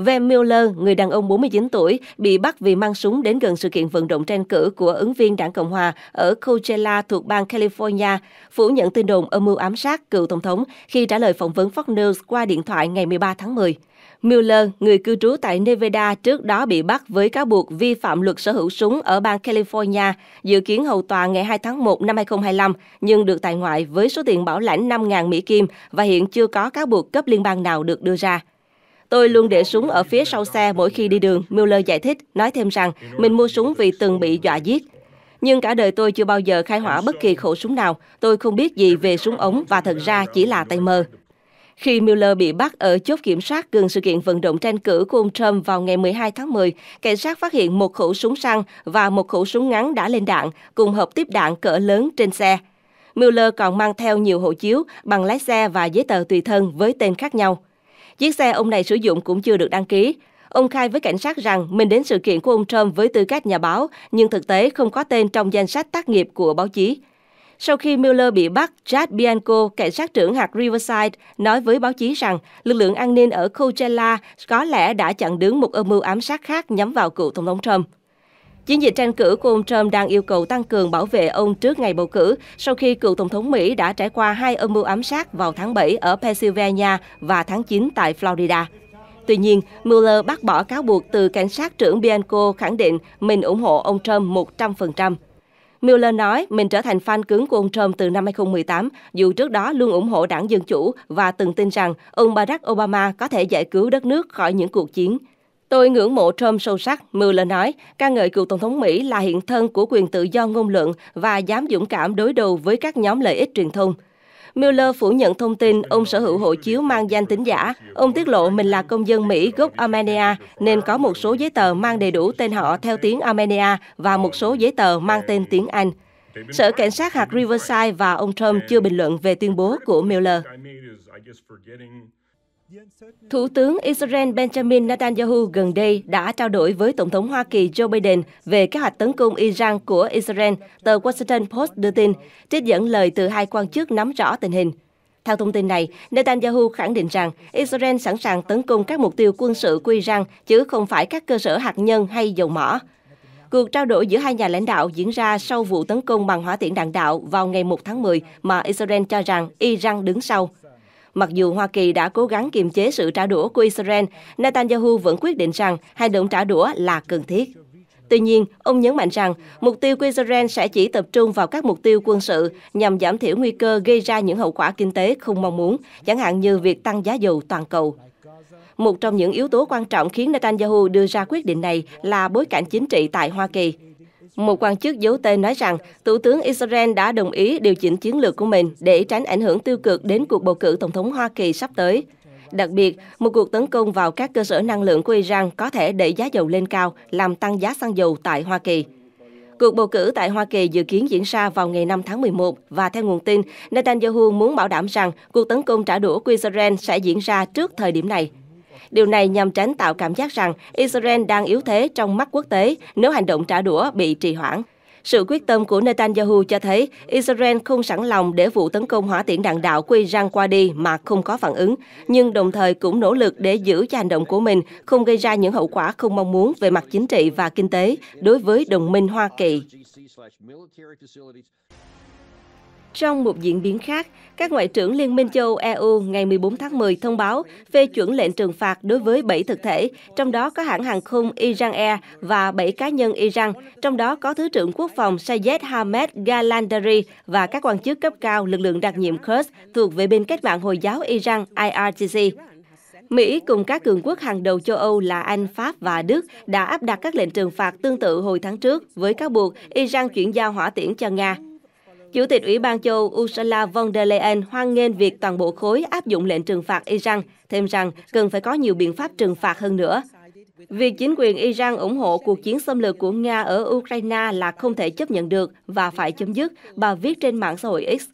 Van Mueller, người đàn ông 49 tuổi, bị bắt vì mang súng đến gần sự kiện vận động tranh cử của ứng viên đảng Cộng Hòa ở Coachella thuộc bang California, phủ nhận tin đồn âm mưu ám sát cựu Tổng thống khi trả lời phỏng vấn Fox News qua điện thoại ngày 13 tháng 10. Mueller, người cư trú tại Nevada trước đó bị bắt với cáo buộc vi phạm luật sở hữu súng ở bang California, dự kiến hầu tòa ngày 2 tháng 1 năm 2025, nhưng được tại ngoại với số tiền bảo lãnh 5.000 Mỹ Kim và hiện chưa có cáo buộc cấp liên bang nào được đưa ra. Tôi luôn để súng ở phía sau xe mỗi khi đi đường, Mueller giải thích, nói thêm rằng mình mua súng vì từng bị dọa giết. Nhưng cả đời tôi chưa bao giờ khai hỏa bất kỳ khẩu súng nào. Tôi không biết gì về súng ống và thật ra chỉ là tay mơ. Khi Mueller bị bắt ở chốt kiểm soát gần sự kiện vận động tranh cử của ông Trump vào ngày 12 tháng 10, cảnh sát phát hiện một khẩu súng săn và một khẩu súng ngắn đã lên đạn, cùng hộp tiếp đạn cỡ lớn trên xe. Mueller còn mang theo nhiều hộ chiếu bằng lái xe và giấy tờ tùy thân với tên khác nhau. Chiếc xe ông này sử dụng cũng chưa được đăng ký. Ông khai với cảnh sát rằng mình đến sự kiện của ông Trump với tư cách nhà báo, nhưng thực tế không có tên trong danh sách tác nghiệp của báo chí. Sau khi Mueller bị bắt, Chad Bianco, cảnh sát trưởng hạt Riverside, nói với báo chí rằng lực lượng an ninh ở Coachella có lẽ đã chặn đứng một âm mưu ám sát khác nhắm vào cựu Tổng thống Trump. Chiến dịch tranh cử của ông Trump đang yêu cầu tăng cường bảo vệ ông trước ngày bầu cử sau khi cựu Tổng thống Mỹ đã trải qua hai âm mưu ám sát vào tháng 7 ở Pennsylvania và tháng 9 tại Florida. Tuy nhiên, Mueller bác bỏ cáo buộc từ cảnh sát trưởng Bianco khẳng định mình ủng hộ ông Trump 100%. Mueller nói mình trở thành fan cứng của ông Trump từ năm 2018, dù trước đó luôn ủng hộ đảng Dân Chủ và từng tin rằng ông Barack Obama có thể giải cứu đất nước khỏi những cuộc chiến. Tôi ngưỡng mộ Trump sâu sắc, Mueller nói, ca ngợi cựu Tổng thống Mỹ là hiện thân của quyền tự do ngôn luận và dám dũng cảm đối đầu với các nhóm lợi ích truyền thông. Mueller phủ nhận thông tin ông sở hữu hộ chiếu mang danh tính giả. Ông tiết lộ mình là công dân Mỹ gốc Armenia nên có một số giấy tờ mang đầy đủ tên họ theo tiếng Armenia và một số giấy tờ mang tên tiếng Anh. Sở Cảnh sát hạt Riverside và ông Trump chưa bình luận về tuyên bố của Mueller. Thủ tướng Israel Benjamin Netanyahu gần đây đã trao đổi với Tổng thống Hoa Kỳ Joe Biden về kế hoạch tấn công Iran của Israel, tờ Washington Post đưa tin, trích dẫn lời từ hai quan chức nắm rõ tình hình. Theo thông tin này, Netanyahu khẳng định rằng Israel sẵn sàng tấn công các mục tiêu quân sự của Iran, chứ không phải các cơ sở hạt nhân hay dầu mỏ. Cuộc trao đổi giữa hai nhà lãnh đạo diễn ra sau vụ tấn công bằng hỏa tiễn đạn đạo vào ngày 1 tháng 10 mà Israel cho rằng Iran đứng sau. Mặc dù Hoa Kỳ đã cố gắng kiềm chế sự trả đũa của Israel, Netanyahu vẫn quyết định rằng hành động trả đũa là cần thiết. Tuy nhiên, ông nhấn mạnh rằng mục tiêu của Israel sẽ chỉ tập trung vào các mục tiêu quân sự nhằm giảm thiểu nguy cơ gây ra những hậu quả kinh tế không mong muốn, chẳng hạn như việc tăng giá dầu toàn cầu. Một trong những yếu tố quan trọng khiến Netanyahu đưa ra quyết định này là bối cảnh chính trị tại Hoa Kỳ. Một quan chức giấu tên nói rằng Thủ tướng Israel đã đồng ý điều chỉnh chiến lược của mình để tránh ảnh hưởng tiêu cực đến cuộc bầu cử Tổng thống Hoa Kỳ sắp tới. Đặc biệt, một cuộc tấn công vào các cơ sở năng lượng của Iran có thể đẩy giá dầu lên cao, làm tăng giá xăng dầu tại Hoa Kỳ. Cuộc bầu cử tại Hoa Kỳ dự kiến diễn ra vào ngày 5 tháng 11 và theo nguồn tin, Netanyahu muốn bảo đảm rằng cuộc tấn công trả đũa của Israel sẽ diễn ra trước thời điểm này. Điều này nhằm tránh tạo cảm giác rằng Israel đang yếu thế trong mắt quốc tế nếu hành động trả đũa bị trì hoãn. Sự quyết tâm của Netanyahu cho thấy Israel không sẵn lòng để vụ tấn công hỏa tiễn đạn đạo của Iran qua đi mà không có phản ứng, nhưng đồng thời cũng nỗ lực để giữ cho hành động của mình không gây ra những hậu quả không mong muốn về mặt chính trị và kinh tế đối với đồng minh Hoa Kỳ. Trong một diễn biến khác, các ngoại trưởng Liên minh châu EU e ngày 14 tháng 10 thông báo phê chuẩn lệnh trừng phạt đối với 7 thực thể, trong đó có hãng hàng không Iran Air và 7 cá nhân Iran, trong đó có Thứ trưởng Quốc phòng Sayed Hamed Galandari và các quan chức cấp cao lực lượng đặc nhiệm Quds thuộc vệ binh cách mạng Hồi giáo Iran IRGC. Mỹ cùng các cường quốc hàng đầu châu Âu là Anh, Pháp và Đức đã áp đặt các lệnh trừng phạt tương tự hồi tháng trước với cáo buộc Iran chuyển giao hỏa tiễn cho Nga. Chủ tịch Ủy ban châu Âu Ursula von der Leyen hoan nghênh việc toàn bộ khối áp dụng lệnh trừng phạt Iran, thêm rằng cần phải có nhiều biện pháp trừng phạt hơn nữa. Việc chính quyền Iran ủng hộ cuộc chiến xâm lược của Nga ở Ukraine là không thể chấp nhận được và phải chấm dứt, bà viết trên mạng xã hội X.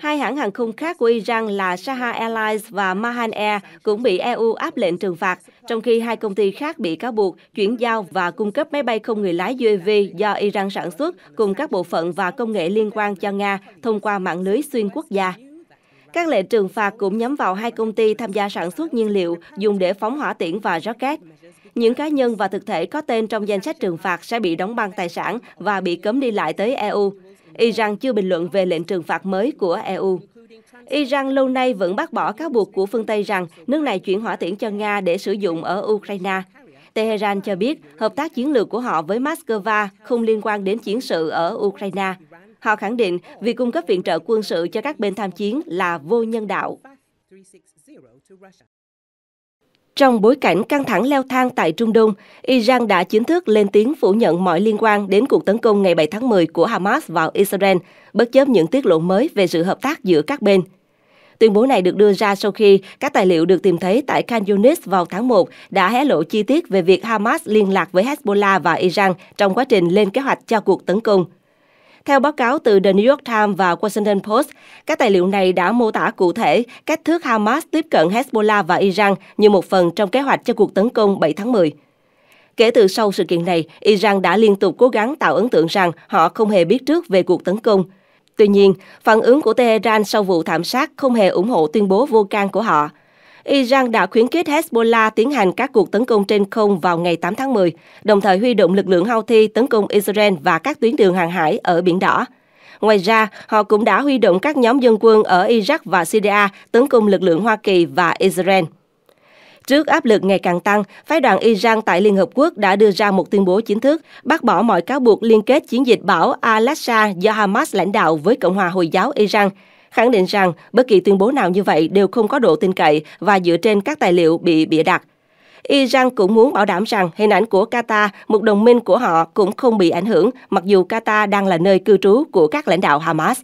Hai hãng hàng không khác của Iran là Shaha Airlines và Mahan Air cũng bị EU áp lệnh trừng phạt, trong khi hai công ty khác bị cáo buộc chuyển giao và cung cấp máy bay không người lái UAV do Iran sản xuất cùng các bộ phận và công nghệ liên quan cho Nga thông qua mạng lưới xuyên quốc gia. Các lệnh trừng phạt cũng nhắm vào hai công ty tham gia sản xuất nhiên liệu dùng để phóng hỏa tiễn và rocket. Những cá nhân và thực thể có tên trong danh sách trừng phạt sẽ bị đóng băng tài sản và bị cấm đi lại tới EU. Iran chưa bình luận về lệnh trừng phạt mới của EU. Iran lâu nay vẫn bác bỏ cáo buộc của phương Tây rằng nước này chuyển hỏa tiễn cho Nga để sử dụng ở Ukraine. Tehran cho biết hợp tác chiến lược của họ với Moscow không liên quan đến chiến sự ở Ukraine. Họ khẳng định việc cung cấp viện trợ quân sự cho các bên tham chiến là vô nhân đạo. Trong bối cảnh căng thẳng leo thang tại Trung Đông, Iran đã chính thức lên tiếng phủ nhận mọi liên quan đến cuộc tấn công ngày 7 tháng 10 của Hamas vào Israel, bất chấp những tiết lộ mới về sự hợp tác giữa các bên. Tuyên bố này được đưa ra sau khi các tài liệu được tìm thấy tại Khan Yunis vào tháng 1 đã hé lộ chi tiết về việc Hamas liên lạc với Hezbollah và Iran trong quá trình lên kế hoạch cho cuộc tấn công. Theo báo cáo từ The New York Times và Washington Post, các tài liệu này đã mô tả cụ thể cách thước Hamas tiếp cận Hezbollah và Iran như một phần trong kế hoạch cho cuộc tấn công 7 tháng 10. Kể từ sau sự kiện này, Iran đã liên tục cố gắng tạo ấn tượng rằng họ không hề biết trước về cuộc tấn công. Tuy nhiên, phản ứng của Tehran sau vụ thảm sát không hề ủng hộ tuyên bố vô can của họ – Iran đã khuyến khích Hezbollah tiến hành các cuộc tấn công trên không vào ngày 8 tháng 10, đồng thời huy động lực lượng Houthi tấn công Israel và các tuyến đường hàng hải ở Biển Đỏ. Ngoài ra, họ cũng đã huy động các nhóm dân quân ở Iraq và Syria tấn công lực lượng Hoa Kỳ và Israel. Trước áp lực ngày càng tăng, phái đoàn Iran tại Liên Hợp Quốc đã đưa ra một tuyên bố chính thức bác bỏ mọi cáo buộc liên kết chiến dịch bão al do Hamas lãnh đạo với Cộng hòa Hồi giáo Iran – khẳng định rằng bất kỳ tuyên bố nào như vậy đều không có độ tin cậy và dựa trên các tài liệu bị bịa đặt. Iran cũng muốn bảo đảm rằng hình ảnh của Qatar, một đồng minh của họ, cũng không bị ảnh hưởng, mặc dù Qatar đang là nơi cư trú của các lãnh đạo Hamas.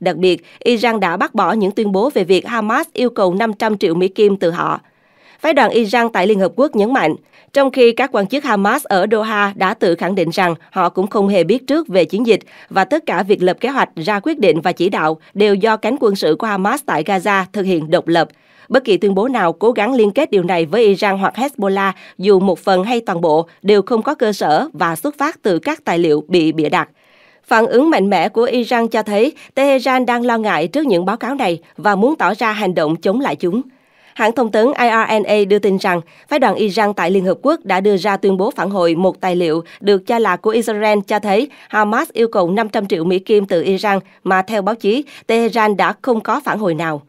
Đặc biệt, Iran đã bác bỏ những tuyên bố về việc Hamas yêu cầu 500 triệu Mỹ Kim từ họ. Phái đoàn Iran tại Liên Hợp Quốc nhấn mạnh, trong khi các quan chức Hamas ở Doha đã tự khẳng định rằng họ cũng không hề biết trước về chiến dịch và tất cả việc lập kế hoạch, ra quyết định và chỉ đạo đều do cánh quân sự của Hamas tại Gaza thực hiện độc lập. Bất kỳ tuyên bố nào cố gắng liên kết điều này với Iran hoặc Hezbollah, dù một phần hay toàn bộ, đều không có cơ sở và xuất phát từ các tài liệu bị bịa đặt. Phản ứng mạnh mẽ của Iran cho thấy Tehran đang lo ngại trước những báo cáo này và muốn tỏ ra hành động chống lại chúng. Hãng thông tấn IRNA đưa tin rằng phái đoàn Iran tại Liên Hợp Quốc đã đưa ra tuyên bố phản hồi một tài liệu được cho là của Israel cho thấy Hamas yêu cầu 500 triệu Mỹ Kim từ Iran mà theo báo chí, Tehran đã không có phản hồi nào.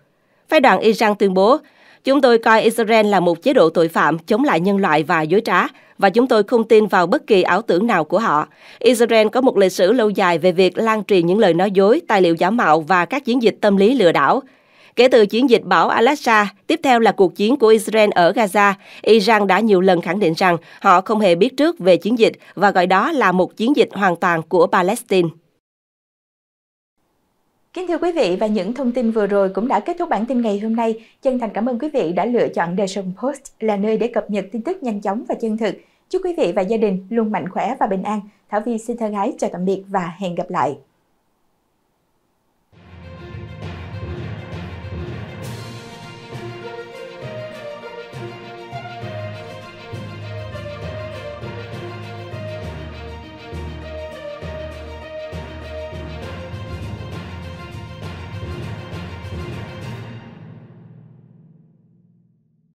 Phái đoàn Iran tuyên bố, Chúng tôi coi Israel là một chế độ tội phạm chống lại nhân loại và dối trá, và chúng tôi không tin vào bất kỳ ảo tưởng nào của họ. Israel có một lịch sử lâu dài về việc lan truyền những lời nói dối, tài liệu giả mạo và các chiến dịch tâm lý lừa đảo. Kể từ chiến dịch bão Alaska tiếp theo là cuộc chiến của Israel ở Gaza, Iran đã nhiều lần khẳng định rằng họ không hề biết trước về chiến dịch và gọi đó là một chiến dịch hoàn toàn của Palestine. Kính thưa quý vị và những thông tin vừa rồi cũng đã kết thúc bản tin ngày hôm nay. Chân thành cảm ơn quý vị đã lựa chọn The Sun Post là nơi để cập nhật tin tức nhanh chóng và chân thực. Chúc quý vị và gia đình luôn mạnh khỏe và bình an. Thảo Vi xin thân ái chào tạm biệt và hẹn gặp lại.